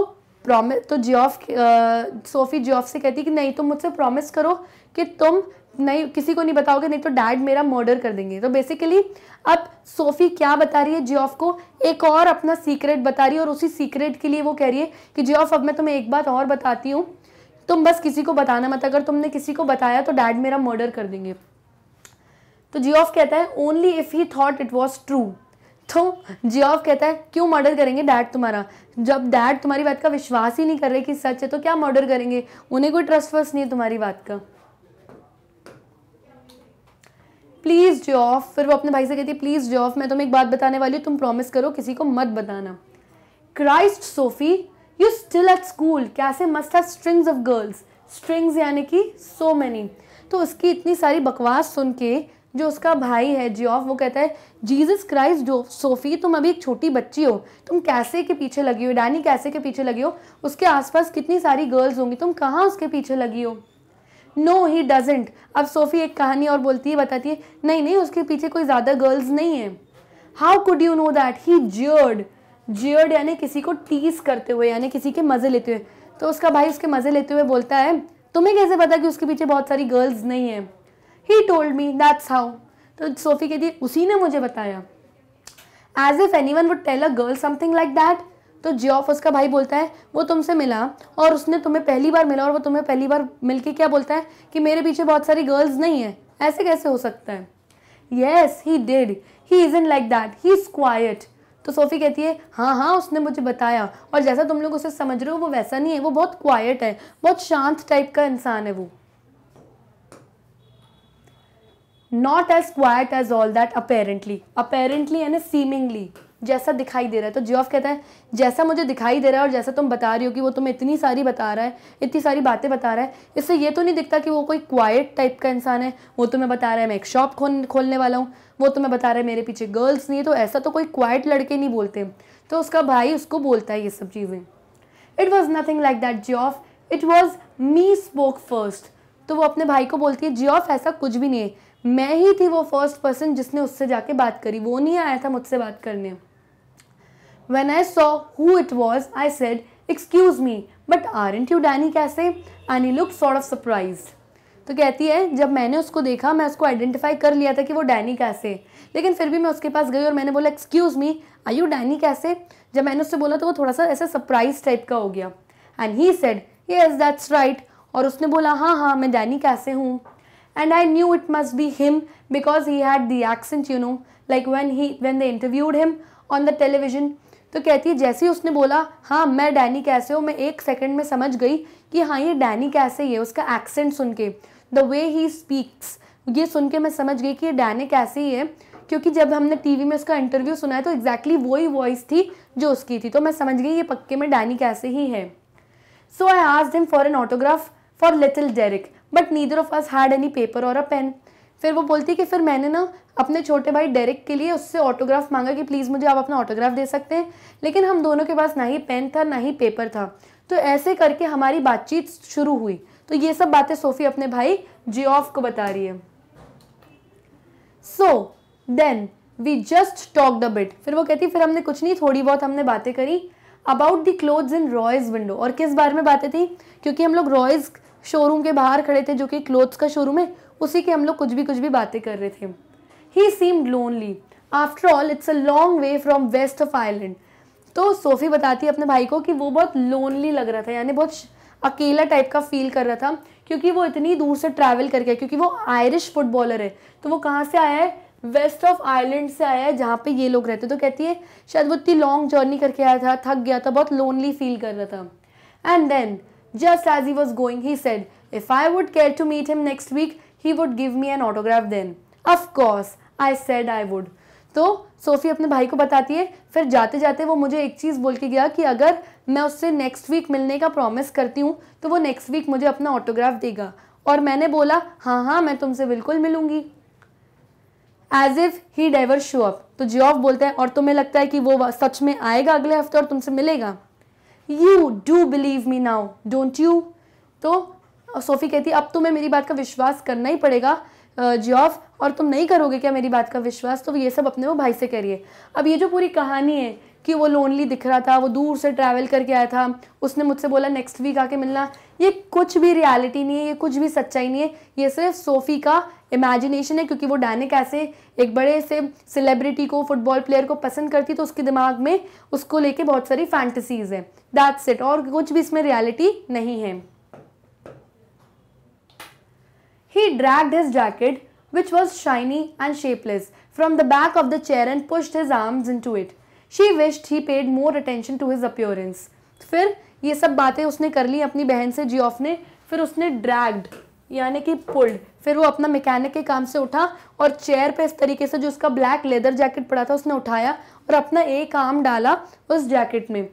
प्रॉमिस तो जियोफ सोफी जियोफ से कहती कि नहीं तुम मुझसे प्रॉमिस करो कि तुम नहीं किसी को नहीं बताओगे नहीं तो डैड मेरा मर्डर कर देंगे तो बेसिकली अब सोफी क्या बता रही है जियोफ को एक और अपना सीक्रेट बता रही है और उसी सीक्रेट के लिए वो कह रही है कि जियोफ अब मैं तुम्हें एक बात और बताती हूँ तुम बस किसी को बताना मत अगर तुमने किसी को बताया तो डैड मेरा मर्डर कर देंगे तो जियोफ कहता है only if he thought it was true तो जियोफ कहता है क्यों मर्डर करेंगे डैड तुम्हारा जब डैड तुम्हारी बात का विश्वास ही नहीं कर रहे कि सच है तो क्या मर्डर करेंगे उन्हें कोई ट्रस्ट वर्स नहीं है तुम्हारी बात का प्लीज़ जॉफ फिर वो अपने भाई से कहती है प्लीज़ जॉफ मैं तुम्हें एक बात बताने वाली हूँ तुम प्रॉमिस करो किसी को मत बताना Christ Sophie you still at school Casey must have strings of girls strings यानी कि सो मैनी तो उसकी इतनी सारी बकवास सुन के जो उसका भाई है जियोफ वो कहता है जीसस क्राइस्ट जो सोफी तुम अभी एक छोटी बच्ची हो तुम कैसे के पीछे लगी हो डैनी कैसे के पीछे लगी हो उसके आसपास कितनी सारी गर्ल्स होंगी तुम कहाँ उसके पीछे लगी हो नो ही डजेंट अब सोफी एक कहानी और बोलती है बताती है नहीं नहीं उसके पीछे कोई ज़्यादा गर्ल्स नहीं है how could you know that he jeered jeered यानी किसी को टीस करते हुए यानी किसी के मज़े लेते हुए तो उसका भाई उसके मज़े लेते हुए बोलता है तुम्हें कैसे पता कि उसके पीछे बहुत सारी गर्ल्स नहीं है he told me that's how तो सोफी कहती है उसी ने मुझे बताया as if anyone would tell a girl something like that तो जियोफ उसका भाई बोलता है वो तुमसे मिला और उसने तुम्हें पहली बार मिला और वो तुम्हें पहली बार के क्या बोलता है कि मेरे पीछे बहुत सारी गर्ल्स नहीं है ऐसे कैसे हो सकता है yes he did he is in like that he is quite तो सोफ़ी कहती है हाँ हाँ उसने मुझे बताया और जैसा तुम लोग उसे समझ रहे हो वो वैसा नहीं है वो बहुत क्वाइट है बहुत शांत टाइप का इंसान है वो not as quite as all that apparently apparently यानी सीमिंगली जैसा दिखाई दे रहा है तो जियोफ कहता है जैसा मुझे दिखाई दे रहा है और जैसा तुम बता रही हो कि वो तुम्हें इतनी सारी बता रहा है इतनी सारी बातें बता रहा है इससे ये तो नहीं दिखता कि वो कोई क्वाइट टाइप का इंसान है वो तुम्हें बता रहा है मैं एक शॉप खोल खोलने वाला हूँ वो तुम्हें बता रहा है मेरे पीछे गर्ल्स नहीं है तो ऐसा तो कोई क्वाइट लड़के नहीं बोलते तो उसका भाई उसको बोलता है ये सब चीज़ें it was nothing like that Geoff it was me spoke first तो वो अपने भाई को बोलती है जियोफ ऐसा कुछ भी नहीं है मैं ही थी वो फर्स्ट पर्सन जिसने उससे जाके बात करी वो नहीं आया था मुझसे बात करने when I saw who it was I said excuse me but aren't you Danny Casey and he look sort of surprise तो कहती है जब मैंने उसको देखा मैं उसको आइडेंटिफाई कर लिया था कि वो डैनी कैसे लेकिन फिर भी मैं उसके पास गई और मैंने बोला excuse me I you Danny Casey जब मैंने उससे बोला तो वो थोड़ा सा ऐसा सरप्राइज टाइप का हो गया and he said yes that's right और उसने बोला हाँ हाँ मैं डैनी कैसे हूँ and I knew it must be him because he had the accent you know like when he when they interviewed him on the television तो कहती है जैसे ही उसने बोला हाँ मैं डैनी कैसे हूँ मैं एक सेकंड में समझ गई कि हाँ ये डैनी कैसे ही है उसका एक्सेंट सुन के द वे ही स्पीक्स ये सुन के मैं समझ गई कि ये डैनी कैसे ही है क्योंकि जब हमने टीवी में उसका इंटरव्यू सुना है तो एग्जैक्टली exactly वही वॉइस थी जो उसकी थी तो मैं समझ गई ये पक्के में डैनी कैसे ही है सो आई आज him for an autograph for little Derrick but neither of us had any paper or a pen फिर वो बोलती कि फिर मैंने ना अपने छोटे भाई डेरिक के लिए उससे ऑटोग्राफ मांगा कि प्लीज़ मुझे आप अपना ऑटोग्राफ दे सकते हैं लेकिन हम दोनों के पास ना ही पेन था ना ही पेपर था तो ऐसे करके हमारी बातचीत शुरू हुई तो ये सब बातें सोफी अपने भाई जियोफ को बता रही है so then we just talk the bit फिर वो कहती फिर हमने कुछ नहीं थोड़ी बहुत हमने बातें करी about the clothes in Roy's window और किस बारे में बातें थी क्योंकि हम लोग रॉयज़ शोरूम के बाहर खड़े थे जो कि क्लोथ्स का शोरूम है उसी के हम लोग कुछ भी कुछ भी बातें कर रहे थे he seemed lonely after all it's a long way from west of Ireland तो सोफी बताती है अपने भाई को कि वो बहुत लोनली लग रहा था यानी बहुत अकेला टाइप का फील कर रहा था क्योंकि वो इतनी दूर से ट्रैवल करके क्योंकि वो आयरिश फुटबॉलर है तो वो कहाँ से आया है वेस्ट ऑफ आयरलैंड से आया है जहाँ पे ये लोग रहते तो कहती है शायद वो इतनी लॉन्ग जर्नी करके आया था थक गया था बहुत लोनली फील कर रहा था and then Just as he was going, he said, If I would care to meet him next week, he would give me an autograph then. Of course, I said I would. तो Sophie अपने भाई को बताती है फिर जाते जाते वो मुझे एक चीज़ बोल के गया कि अगर मैं उससे नेक्स्ट वीक मिलने का प्रॉमिस करती हूँ तो वो नेक्स्ट वीक मुझे अपना ऑटोग्राफ देगा और मैंने बोला हाँ हाँ मैं तुमसे बिल्कुल मिलूँगी as if he ever show up तो जियोफ बोलता है और तुम्हें लगता है कि वो सच में आएगा अगले हफ्ते और तुमसे मिलेगा you do believe me now don't you तो सोफी कहती अब तुम्हें तो मेरी बात का विश्वास करना ही पड़ेगा जियोफ और तुम नहीं करोगे क्या मेरी बात का विश्वास तो ये सब अपने वो भाई से करिए अब ये जो पूरी कहानी है कि वो लोनली दिख रहा था वो दूर से ट्रैवल करके आया था उसने मुझसे बोला नेक्स्ट वीक आके मिलना ये कुछ भी रियलिटी नहीं है ये कुछ भी सच्चाई नहीं है ये सिर्फ सोफ़ी का इमेजिनेशन है क्योंकि वो डैनिक ऐसे एक बड़े से सेलिब्रिटी को फुटबॉल प्लेयर को पसंद करती तो उसके दिमाग में उसको लेके बहुत सारी फैंटसीज़ हैं दैट्स इट और कुछ भी इसमें रियलिटी नहीं है He dragged his jacket, which was shiny and shapeless, from the back of the chair and pushed his arms into it. She wished he paid more attention to his appearance फिर ये सब बातें उसने कर ली अपनी बहन से जी ने फिर उसने ड्रैग्ड यानी कि पुल्ड फिर वो अपना मैकेनिक के काम से उठा और चेयर पे इस तरीके से जो उसका ब्लैक लेदर जैकेट पड़ा था उसने उठाया और अपना एक आम डाला उस जैकेट में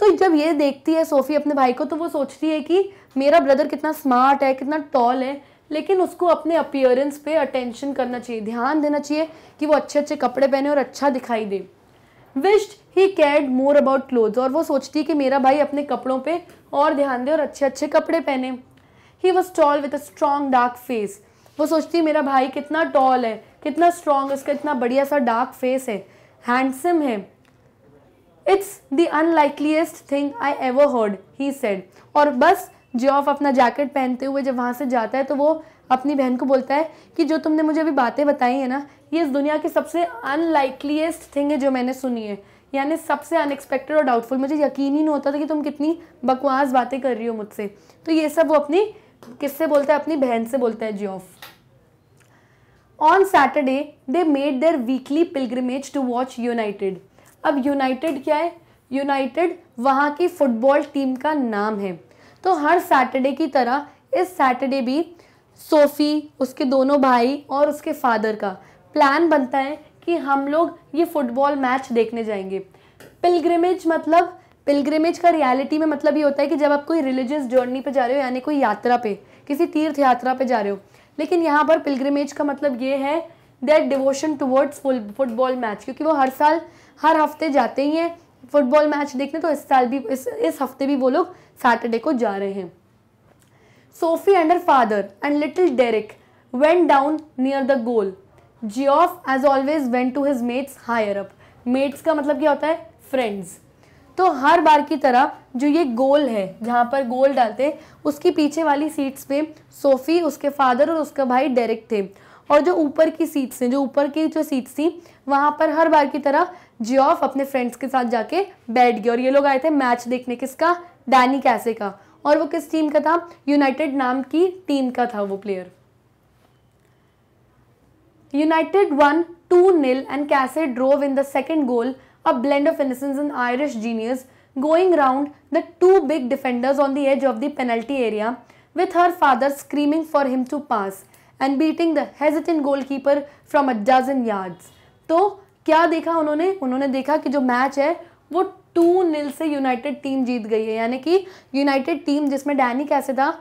तो जब ये देखती है सोफ़ी अपने भाई को तो वो सोचती है कि मेरा ब्रदर कितना स्मार्ट है कितना टॉल है लेकिन उसको अपने अपियरेंस पे अटेंशन करना चाहिए ध्यान देना चाहिए कि वो अच्छे अच्छे कपड़े पहने और अच्छा दिखाई दे wished he cared more about clothes और वो सोचती कि मेरा भाई अपने कपड़ों पे और ध्यान दे और अच्छे अच्छे कपड़े पहने he was tall with a strong dark face वो सोचती मेरा भाई कितना टॉल है कितना स्ट्रॉन्ग उसका इतना बढ़िया सा डार्क फेस है हैंडसम है it's the unlikeliest thing I ever heard he said और बस जॉफ अपना जैकेट पहनते हुए जब वहाँ से जाता है तो वो अपनी बहन को बोलता है कि जो तुमने मुझे अभी बातें बताई हैं ना ये इस दुनिया की सबसे अनलाइकलीस्ट थिंग है जो मैंने सुनी है यानी सबसे अनएक्सपेक्टेड और डाउटफुल मुझे यकीन ही नहीं होता था कि तुम कितनी बकवास बातें कर रही हो मुझसे तो ये सब वो अपनी किससे बोलता है अपनी बहन से बोलता है Geoff on Saturday they made their weekly pilgrimage to watch United अब यूनाइटेड क्या है यूनाइटेड वहाँ की फुटबॉल टीम का नाम है तो हर सैटरडे की तरह इस सैटरडे भी सोफ़ी उसके दोनों भाई और उसके फादर का प्लान बनता है कि हम लोग ये फुटबॉल मैच देखने जाएंगे पिलग्रिमेज मतलब पिलग्रिमेज का रियलिटी में मतलब ये होता है कि जब आप कोई रिलीजियस जर्नी पे जा रहे हो यानी कोई यात्रा पे किसी तीर्थ यात्रा पे जा रहे हो लेकिन यहाँ पर पिलग्रिमेज का मतलब ये है that devotion towards football match क्योंकि वो हर साल हर हफ्ते जाते ही हैं फुटबॉल मैच देखने तो इस साल भी इस इस हफ्ते भी वो लोग सैटरडे को जा रहे हैं Sophie and her father and little Derek went down near the goal Geoff as always went to his mates higher up mates का मतलब क्या होता है फ्रेंड्स तो हर बार की तरह जो ये गोल है जहाँ पर गोल डालते हैं उसकी पीछे वाली सीट्स पे सोफ़ी उसके फादर और उसका भाई डायरेक्ट थे और जो ऊपर की सीट्स हैं जो ऊपर की जो सीट्स थी वहाँ पर हर बार की तरह जियोफ अपने फ्रेंड्स के साथ जाके बैठ गए और ये लोग आए थे मैच देखने किसका डैनी कैसे का और वो किस टीम का था यूनाइटेड नाम की टीम का था वो player United one two nil and Casey drove in the second goal a blend of innocence and Irish genius going round the two big defenders on the edge of the penalty area with her father screaming for him to pass and beating the hesitating goalkeeper from a in yards तो क्या देखा उन्होंने उन्होंने देखा कि जो match है वो टू निल से यूनाइटेड टीम जीत गई है यानी कि यूनाइटेड टीम जिसमें डैनी कैसे था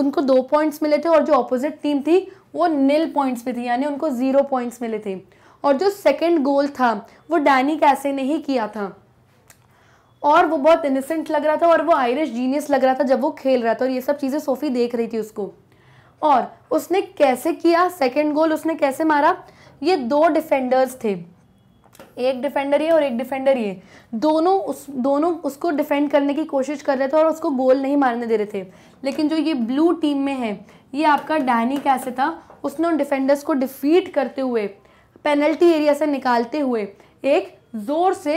उनको दो पॉइंट्स मिले थे और जो अपोजिट टीम थी वो नील पॉइंट्स पे थी यानी उनको ज़ीरो पॉइंट्स मिले थे और जो सेकंड गोल था वो डैनी कैसे ने ही किया था और वो बहुत इनोसेंट लग रहा था और वो आयरिश जीनियस लग रहा था जब वो खेल रहा था और ये सब चीज़ें सोफी देख रही थी उसको और उसने कैसे किया सेकेंड गोल उसने कैसे मारा ये दो डिफेंडर्स थे एक डिफेंडर ये और एक डिफेंडर ये दोनों उस दोनों उसको डिफेंड करने की कोशिश कर रहे थे और उसको गोल नहीं मारने दे रहे थे लेकिन जो ये ब्लू टीम में है ये आपका डैनी कैसे था उसने उन डिफेंडर्स को डिफीट करते हुए पेनल्टी एरिया से निकालते हुए एक जोर से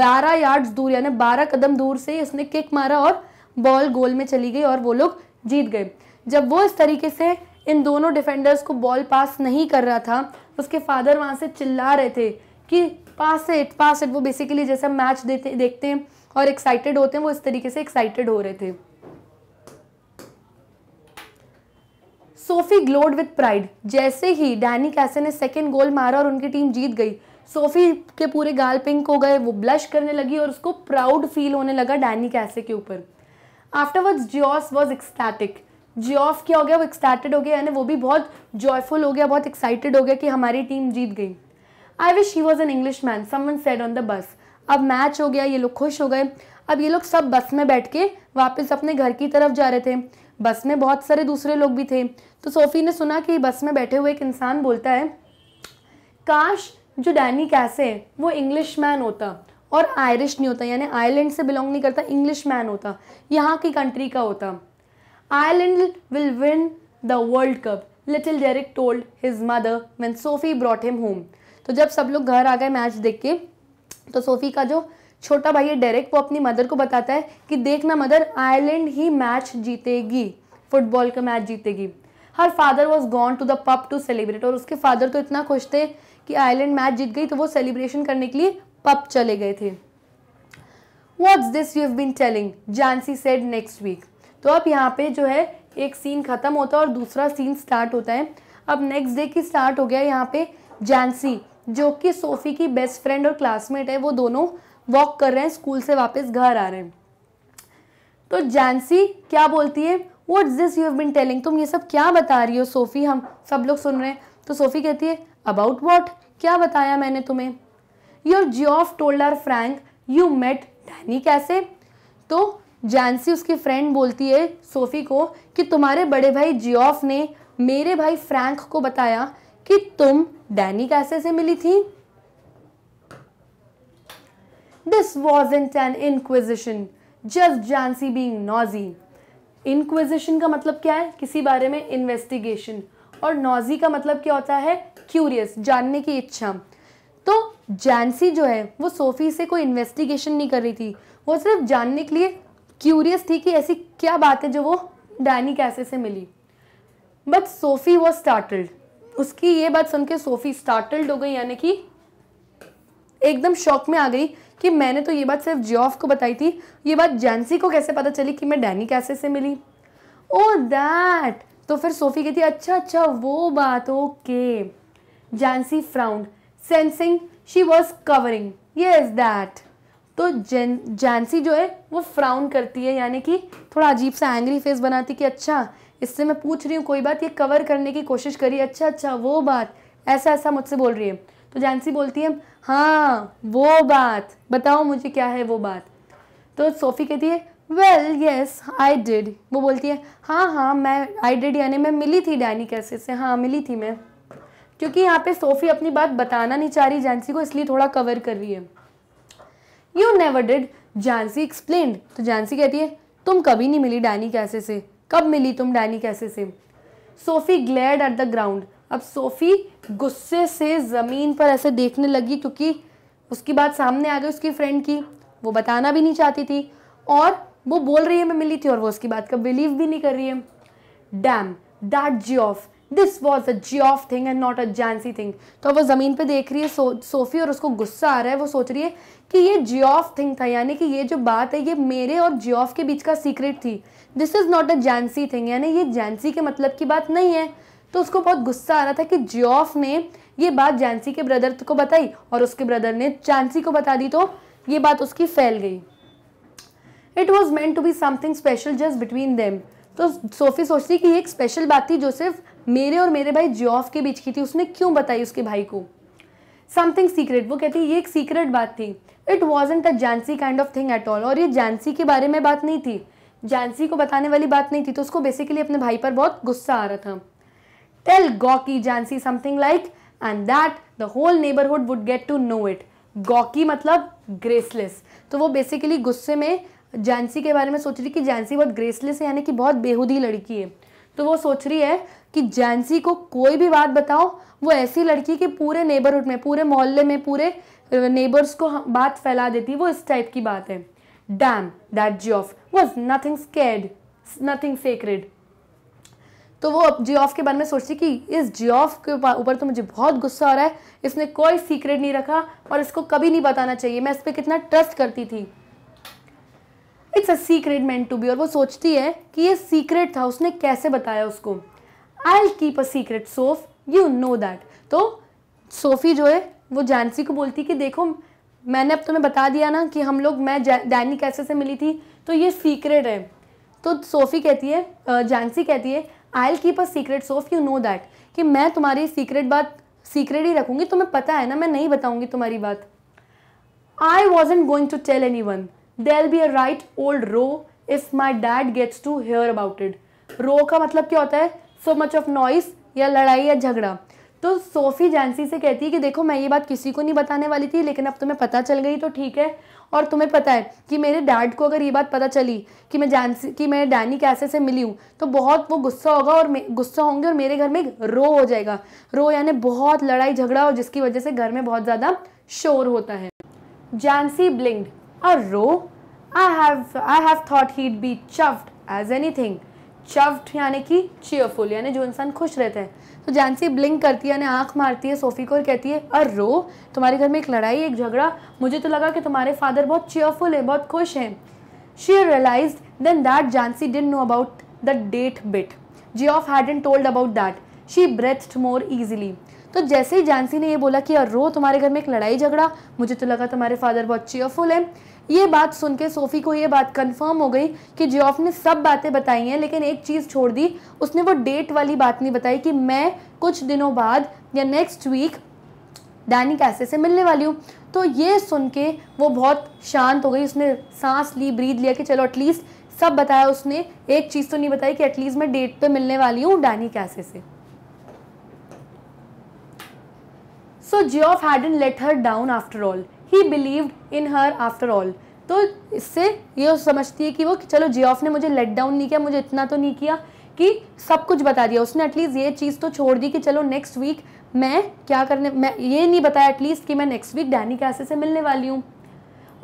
12 यार्ड्स दूर यानी 12 कदम दूर से उसने किक मारा और बॉल गोल में चली गई और वो लोग जीत गए जब वो इस तरीके से इन दोनों डिफेंडर्स को बॉल पास नहीं कर रहा था उसके फादर वहाँ से चिल्ला रहे थे कि पास इट पास इट वो बेसिकली जैसे मैच देते देखते हैं और एक्साइटेड होते हैं वो इस तरीके से एक्साइटेड हो रहे थे सोफी ग्लोड विथ प्राइड जैसे ही डैनी कैसे ने सेकेंड गोल मारा और उनकी टीम जीत गई सोफी के पूरे गाल पिंक हो गए वो ब्लश करने लगी और उसको प्राउड फील होने लगा डैनी कैसे के ऊपर afterwards Geoff was ecstatic Geoff क्या हो गया वो एक्सटैटेड हो गया यानी वो भी बहुत जॉयफुल हो गया बहुत एक्साइटेड हो गया कि हमारी टीम जीत गई I wish he was an English man someone said on the bus अब मैच हो गया ये लोग खुश हो गए अब ये लोग सब बस में बैठ के वापस अपने घर की तरफ जा रहे थे बस में बहुत सारे दूसरे लोग भी थे तो सोफ़ी ने सुना कि बस में बैठे हुए एक इंसान बोलता है काश जो डैनी कैसे है वो इंग्लिश मैन होता और आयरिश नहीं होता यानी आयरलैंड से बिलोंग नहीं करता इंग्लिश मैन होता यहाँ की कंट्री का होता Ireland will win the World Cup little Derek told his mother when Sophie brought him home तो जब सब लोग घर आ गए मैच देख के तो सोफ़ी का जो छोटा भाई है डेरेक वो अपनी मदर को बताता है कि देखना मदर आयरलैंड ही मैच जीतेगी फुटबॉल का मैच जीतेगी her father was gone to the pub to celebrate और उसके फादर तो इतना खुश थे कि आयरलैंड मैच जीत गई तो वो सेलिब्रेशन करने के लिए पब चले गए थे what's this you have been telling Jansie said next week तो अब यहाँ पे जो है एक सीन ख़त्म होता है और दूसरा सीन स्टार्ट होता है अब नेक्स्ट डे की स्टार्ट हो गया यहाँ पे जानसी जो कि सोफ़ी की बेस्ट फ्रेंड और क्लासमेट है वो दोनों वॉक कर रहे हैं स्कूल से वापस घर आ रहे हैं तो जैनसी क्या बोलती है what this you have been telling तुम ये सब क्या बता रही हो सोफ़ी हम सब लोग सुन रहे हैं तो सोफ़ी कहती है अबाउट वॉट क्या बताया मैंने तुम्हें your Geoff told our Frank you met Danny Casey तो जैंसी उसकी फ्रेंड बोलती है सोफ़ी को कि तुम्हारे बड़े भाई जियोफ ने मेरे भाई फ्रैंक को बताया कि तुम डैनी कैसे से मिली थी This wasn't an inquisition, just jansi being nosy. Inquisition ka matlab kya hai kisi bare mein investigation और नॉजी का मतलब क्या होता है क्यूरियस जानने की इच्छा तो जैनसी जो है वो सोफ़ी से कोई इन्वेस्टिगेशन नहीं कर रही थी वो सिर्फ जानने के लिए क्यूरियस थी कि ऐसी क्या बात है जो वो डैनी कैसे से मिली बट सोफ़ी वॉज स्टार्टल्ड उसकी ये बात सुन के सोफ़ी स्टार्टल्ड हो गई यानी कि एकदम शौक में आ गई कि मैंने तो ये बात सिर्फ जियोफ को बताई थी ये बात जैनसी को कैसे पता चली कि मैं डैनी कैसे से मिली ओ oh, दैट तो फिर सोफी कहती अच्छा अच्छा वो बात okay Jansie frowned sensing she was covering ये इज दैट तो जैन जैनसी जो है वो फ्राउन करती है यानी कि थोड़ा अजीब सा एंग्री फेस बनाती कि अच्छा इससे मैं पूछ रही हूँ कोई बात ये कवर करने की कोशिश करी अच्छा अच्छा वो बात ऐसा ऐसा मुझसे बोल रही है तो झांसी बोलती है हाँ वो बात बताओ मुझे क्या है वो बात तो सोफ़ी कहती है वेल येस आई डिड वो बोलती है हाँ हाँ मैं आई डिड यानी मैं मिली थी डैनी कैसे से हाँ मिली थी मैं क्योंकि यहाँ पे सोफ़ी अपनी बात बताना नहीं चाह रही झांसी को इसलिए थोड़ा कवर कर रही है you never did Jansie explain तो जानसी कहती है तुम कभी नहीं मिली डैनी कैसे से कब मिली तुम डैनी कैसे से Sophie glared at the ground अब सोफ़ी गुस्से से ज़मीन पर ऐसे देखने लगी क्योंकि उसकी बात सामने आ गई उसकी फ्रेंड की वो बताना भी नहीं चाहती थी और वो बोल रही है मैं मिली थी और वो उसकी बात का बिलीव भी नहीं कर रही है damn that Geoff this was a Geoff thing and not a Jansie thing तो वो ज़मीन पे देख रही है सो, सोफी और उसको गुस्सा आ रहा है वो सोच रही है कि ये जी ऑफ थिंग था यानी कि ये जो बात है ये मेरे और जी ऑफ के बीच का सीक्रेट थी this is not a Jansie thing यानी ये जैंसी के मतलब की बात नहीं है तो उसको बहुत गुस्सा आ रहा था कि जियोफ ने ये बात जानसी के ब्रदर को बताई और उसके ब्रदर ने जानसी को बता दी तो ये बात उसकी फैल गई it was meant to be something special just between them तो सोफी सोचती कि ये एक स्पेशल बात थी जो सिर्फ मेरे और मेरे भाई जियोफ के बीच की थी उसने क्यों बताई उसके भाई को समथिंग सीक्रेट वो कहती है ये एक सीक्रेट बात थी it wasn't a Jansie kind of thing at all और ये जानसी के बारे में बात नहीं थी जानसी को बताने वाली बात नहीं थी तो उसको बेसिकली अपने भाई पर बहुत गुस्सा आ रहा था Tell Gorky Jansi something like, and that the whole neighborhood would get to know it. Gorky मतलब ग्रेसलेस तो वो बेसिकली गुस्से में जैंसी के बारे में सोच रही कि जैंसी बहुत ग्रेसलेस है यानी कि बहुत बेहूदी लड़की है तो वो सोच रही है कि जैंसी को कोई भी बात बताओ वो ऐसी लड़की कि पूरे नेबरहुड में पूरे मोहल्ले में पूरे नेबर्स को बात फैला देती वो इस टाइप की बात है damn that Geoff was nothing scared nothing sacred तो वो जी ऑफ के बारे में सोचती कि इस जी ऑफ के ऊपर तो मुझे बहुत गुस्सा आ रहा है इसने कोई सीक्रेट नहीं रखा और इसको कभी नहीं बताना चाहिए मैं इस पर कितना ट्रस्ट करती थी it's a secret meant to be और वो सोचती है कि ये सीक्रेट था उसने कैसे बताया उसको I keep a secret Soph you know that तो सोफ़ी जो है वो जानसी को बोलती कि देखो मैंने अब तुम्हें बता दिया ना कि हम लोग मैं डैनी कैसे से मिली थी तो ये सीक्रेट है तो सोफ़ी कहती है जानसी कहती है I'll keep a secret Soph you know that कि मैं तुम्हारी सीक्रेट बात सीक्रेट ही रखूंगी तुम्हें पता है ना मैं नहीं बताऊंगी तुम्हारी बात I wasn't going to tell anyone there be a right old row if my dad gets to hear about it row का मतलब क्या होता है सो मच ऑफ नॉइस या लड़ाई या झगड़ा तो सोफी जैंसी से कहती है कि देखो मैं ये बात किसी को नहीं बताने वाली थी लेकिन अब तुम्हें पता चल गई तो ठीक है और तुम्हें पता है कि मेरे डैड को अगर ये बात पता चली कि मैं जानसी कि मैं डैनी कैसे से मिली हूँ तो बहुत वो गुस्सा होगा और गुस्सा होंगे और मेरे घर में रो हो जाएगा रो यानी बहुत लड़ाई झगड़ा हो जिसकी वजह से घर में बहुत ज़्यादा शोर होता है जानसी ब्लिंक्ड और रो I have I have thought he'd be chuffed as anything chuffed यानी कि चेयरफुल यानी जो इंसान खुश रहता है तो जानसी ब्लिंक करती है यानी आँख मारती है सोफ़ी को और कहती है अरे रो तुम्हारे घर में एक लड़ाई एक झगड़ा मुझे तो लगा कि तुम्हारे फादर बहुत चेयरफुल है बहुत खुश हैं she realised then that Jansie didn't know about the date bit Geoff had and told about that she breathed more easily तो जैसे ही जानसी ने ये बोला कि यार रो तुम्हारे घर में एक लड़ाई झगड़ा मुझे तो लगा तुम्हारे फादर बहुत चेयरफुल हैं ये बात सुन के सोफ़ी को ये बात कंफर्म हो गई कि जियोफ ने सब बातें बताई हैं लेकिन एक चीज़ छोड़ दी उसने वो डेट वाली बात नहीं बताई कि मैं कुछ दिनों बाद या नेक्स्ट वीक डैनी कैसे से मिलने वाली हूँ तो ये सुन के वो बहुत शांत हो गई उसने सांस ली ब्रीद लिया कि चलो एटलीस्ट सब बताया उसने एक चीज़ तो नहीं बताई कि एटलीस्ट मैं डेट पे मिलने वाली हूँ डैनी कैसे से so Geoff in let her down after all he believed in her after all तो इससे ये समझती है कि वो कि चलो जियोफ ने मुझे लेट डाउन नहीं किया मुझे इतना तो नहीं किया कि सब कुछ बता दिया उसने एटलीस्ट ये चीज़ तो छोड़ दी कि चलो नेक्स्ट वीक मैं क्या करने मैं ये नहीं बताया एटलीस्ट कि मैं नेक्स्ट वीक डैनी कैसे से मिलने वाली हूँ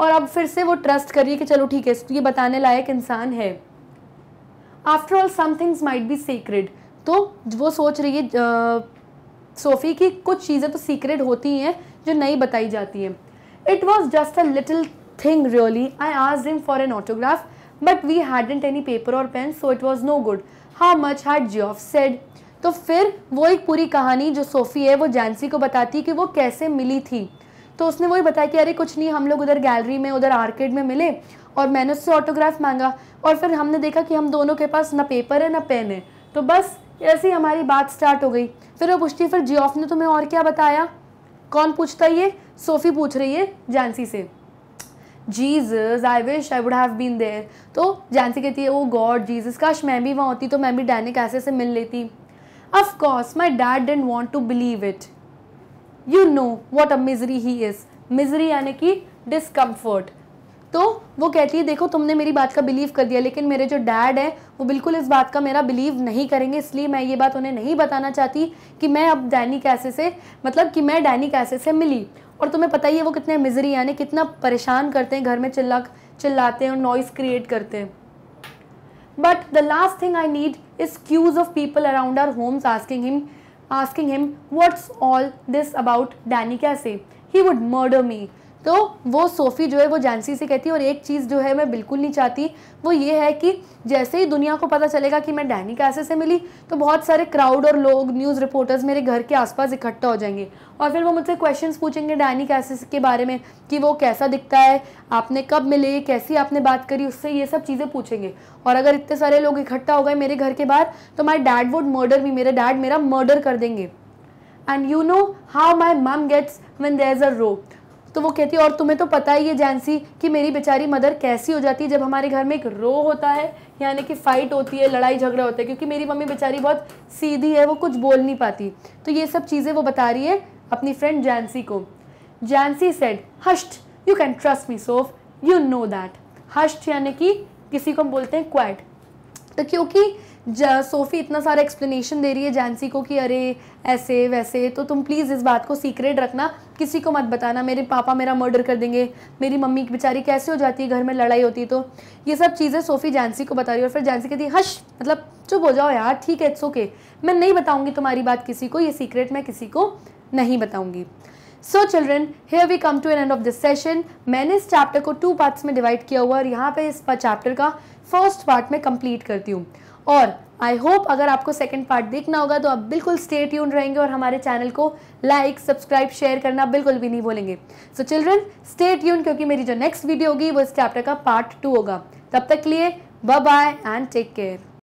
और अब फिर से वो ट्रस्ट करिए कि चलो ठीक है ये बताने लायक इंसान है after all some things might be sacred तो वो सोच रही है सोफ़ी की कुछ चीज़ें तो सीक्रेट होती हैं जो नहीं बताई जाती हैं it was just a little thing really I आज him for an autograph but we hadn't any paper और pen so it was no good how much had Geoff said तो फिर वो एक पूरी कहानी जो सोफ़ी है वो जैनसी को बताती कि वो कैसे मिली थी तो उसने वही बताया कि अरे कुछ नहीं हम लोग उधर गैलरी में उधर आर्केड में मिले और मैंने उससे ऑटोग्राफ मांगा और फिर हमने देखा कि हम दोनों के पास ना पेपर है ना पेन है तो बस ऐसी हमारी बात स्टार्ट हो गई फिर वो पूछती है फिर जियोफ ने तुम्हें और क्या बताया कौन पूछता ये सोफी पूछ रही है जानसी से Jesus I wish I would have been there तो जानसी कहती है ओ गॉड जीजस काश मैं भी वहाँ होती तो मैं भी डैनिक ऐसे से मिल लेती of course my dad didn't want to believe it you know what a misery he is misery यानी कि डिसकम्फर्ट तो वो कहती है देखो तुमने मेरी बात का बिलीव कर दिया लेकिन मेरे जो डैड है वो बिल्कुल इस बात का मेरा बिलीव नहीं करेंगे इसलिए मैं ये बात उन्हें नहीं बताना चाहती कि मैं अब डैनी कैसे से मतलब कि मैं डैनी कैसे से मिली और तुम्हें पता ही है वो कितने मिजरी यानी कितना परेशान करते हैं घर में चिल्ला चिल्लाते हैं और नॉइज़ क्रिएट करते हैं but the last thing I need is queues of people around our homes asking him asking him what's all this about Danny Casey he would murder me तो वो सोफ़ी जो है वो जानसी से कहती है और एक चीज़ जो है मैं बिल्कुल नहीं चाहती वो ये है कि जैसे ही दुनिया को पता चलेगा कि मैं डैनी कैसे से मिली तो बहुत सारे क्राउड और लोग न्यूज़ रिपोर्टर्स मेरे घर के आसपास इकट्ठा हो जाएंगे और फिर वो मुझसे क्वेश्चंस पूछेंगे डैनी कैसे के बारे में कि वो कैसा दिखता है आपने कब मिले कैसी आपने बात करी उससे ये सब चीज़ें पूछेंगे और अगर इतने सारे लोग इकट्ठा हो गए मेरे घर के बाहर तो माई डैड वुड मर्डर भी मेरे डैड मेरा मर्डर कर देंगे and you know how my mum gets when there is a row तो वो कहती है और तुम्हें तो पता ही है जैंसी कि मेरी बेचारी मदर कैसी हो जाती है जब हमारे घर में एक रो होता है यानी कि फ़ाइट होती है लड़ाई झगड़ा होता है क्योंकि मेरी मम्मी बेचारी बहुत सीधी है वो कुछ बोल नहीं पाती तो ये सब चीज़ें वो बता रही है अपनी फ्रेंड जैंसी को Jansie said hush you can trust me Soph you know that hush यानी कि किसी को हम बोलते हैं क्वाइट तो क्योंकि सोफ़ी इतना सारा एक्सप्लेनेशन दे रही है जानसी को कि अरे ऐसे वैसे तो तुम प्लीज़ इस बात को सीक्रेट रखना किसी को मत बताना मेरे पापा मेरा मर्डर कर देंगे मेरी मम्मी बेचारी कैसे हो जाती है घर में लड़ाई होती तो ये सब चीज़ें सोफ़ी जानसी को बता रही है और फिर जानसी कहती है हश मतलब चुप हो जाओ यार ठीक है इट्स ओके मैं नहीं बताऊँगी तुम्हारी बात किसी को ये सीक्रेट मैं किसी को नहीं बताऊँगी so children here we come to an end of this session मैंने इस चैप्टर को टू पार्ट्स में डिवाइड किया हुआ और यहाँ पे इस चैप्टर का फर्स्ट पार्ट में कंप्लीट करती हूँ और आई होप अगर आपको सेकेंड पार्ट देखना होगा तो आप बिल्कुल स्टे ट्यून रहेंगे और हमारे चैनल को लाइक सब्सक्राइब शेयर करना बिल्कुल भी नहीं बोलेंगे सो चिल्ड्रन स्टे ट्यून क्योंकि मेरी जो नेक्स्ट वीडियो होगी वो इस चैप्टर का पार्ट टू होगा तब तक लिए bye bye and take care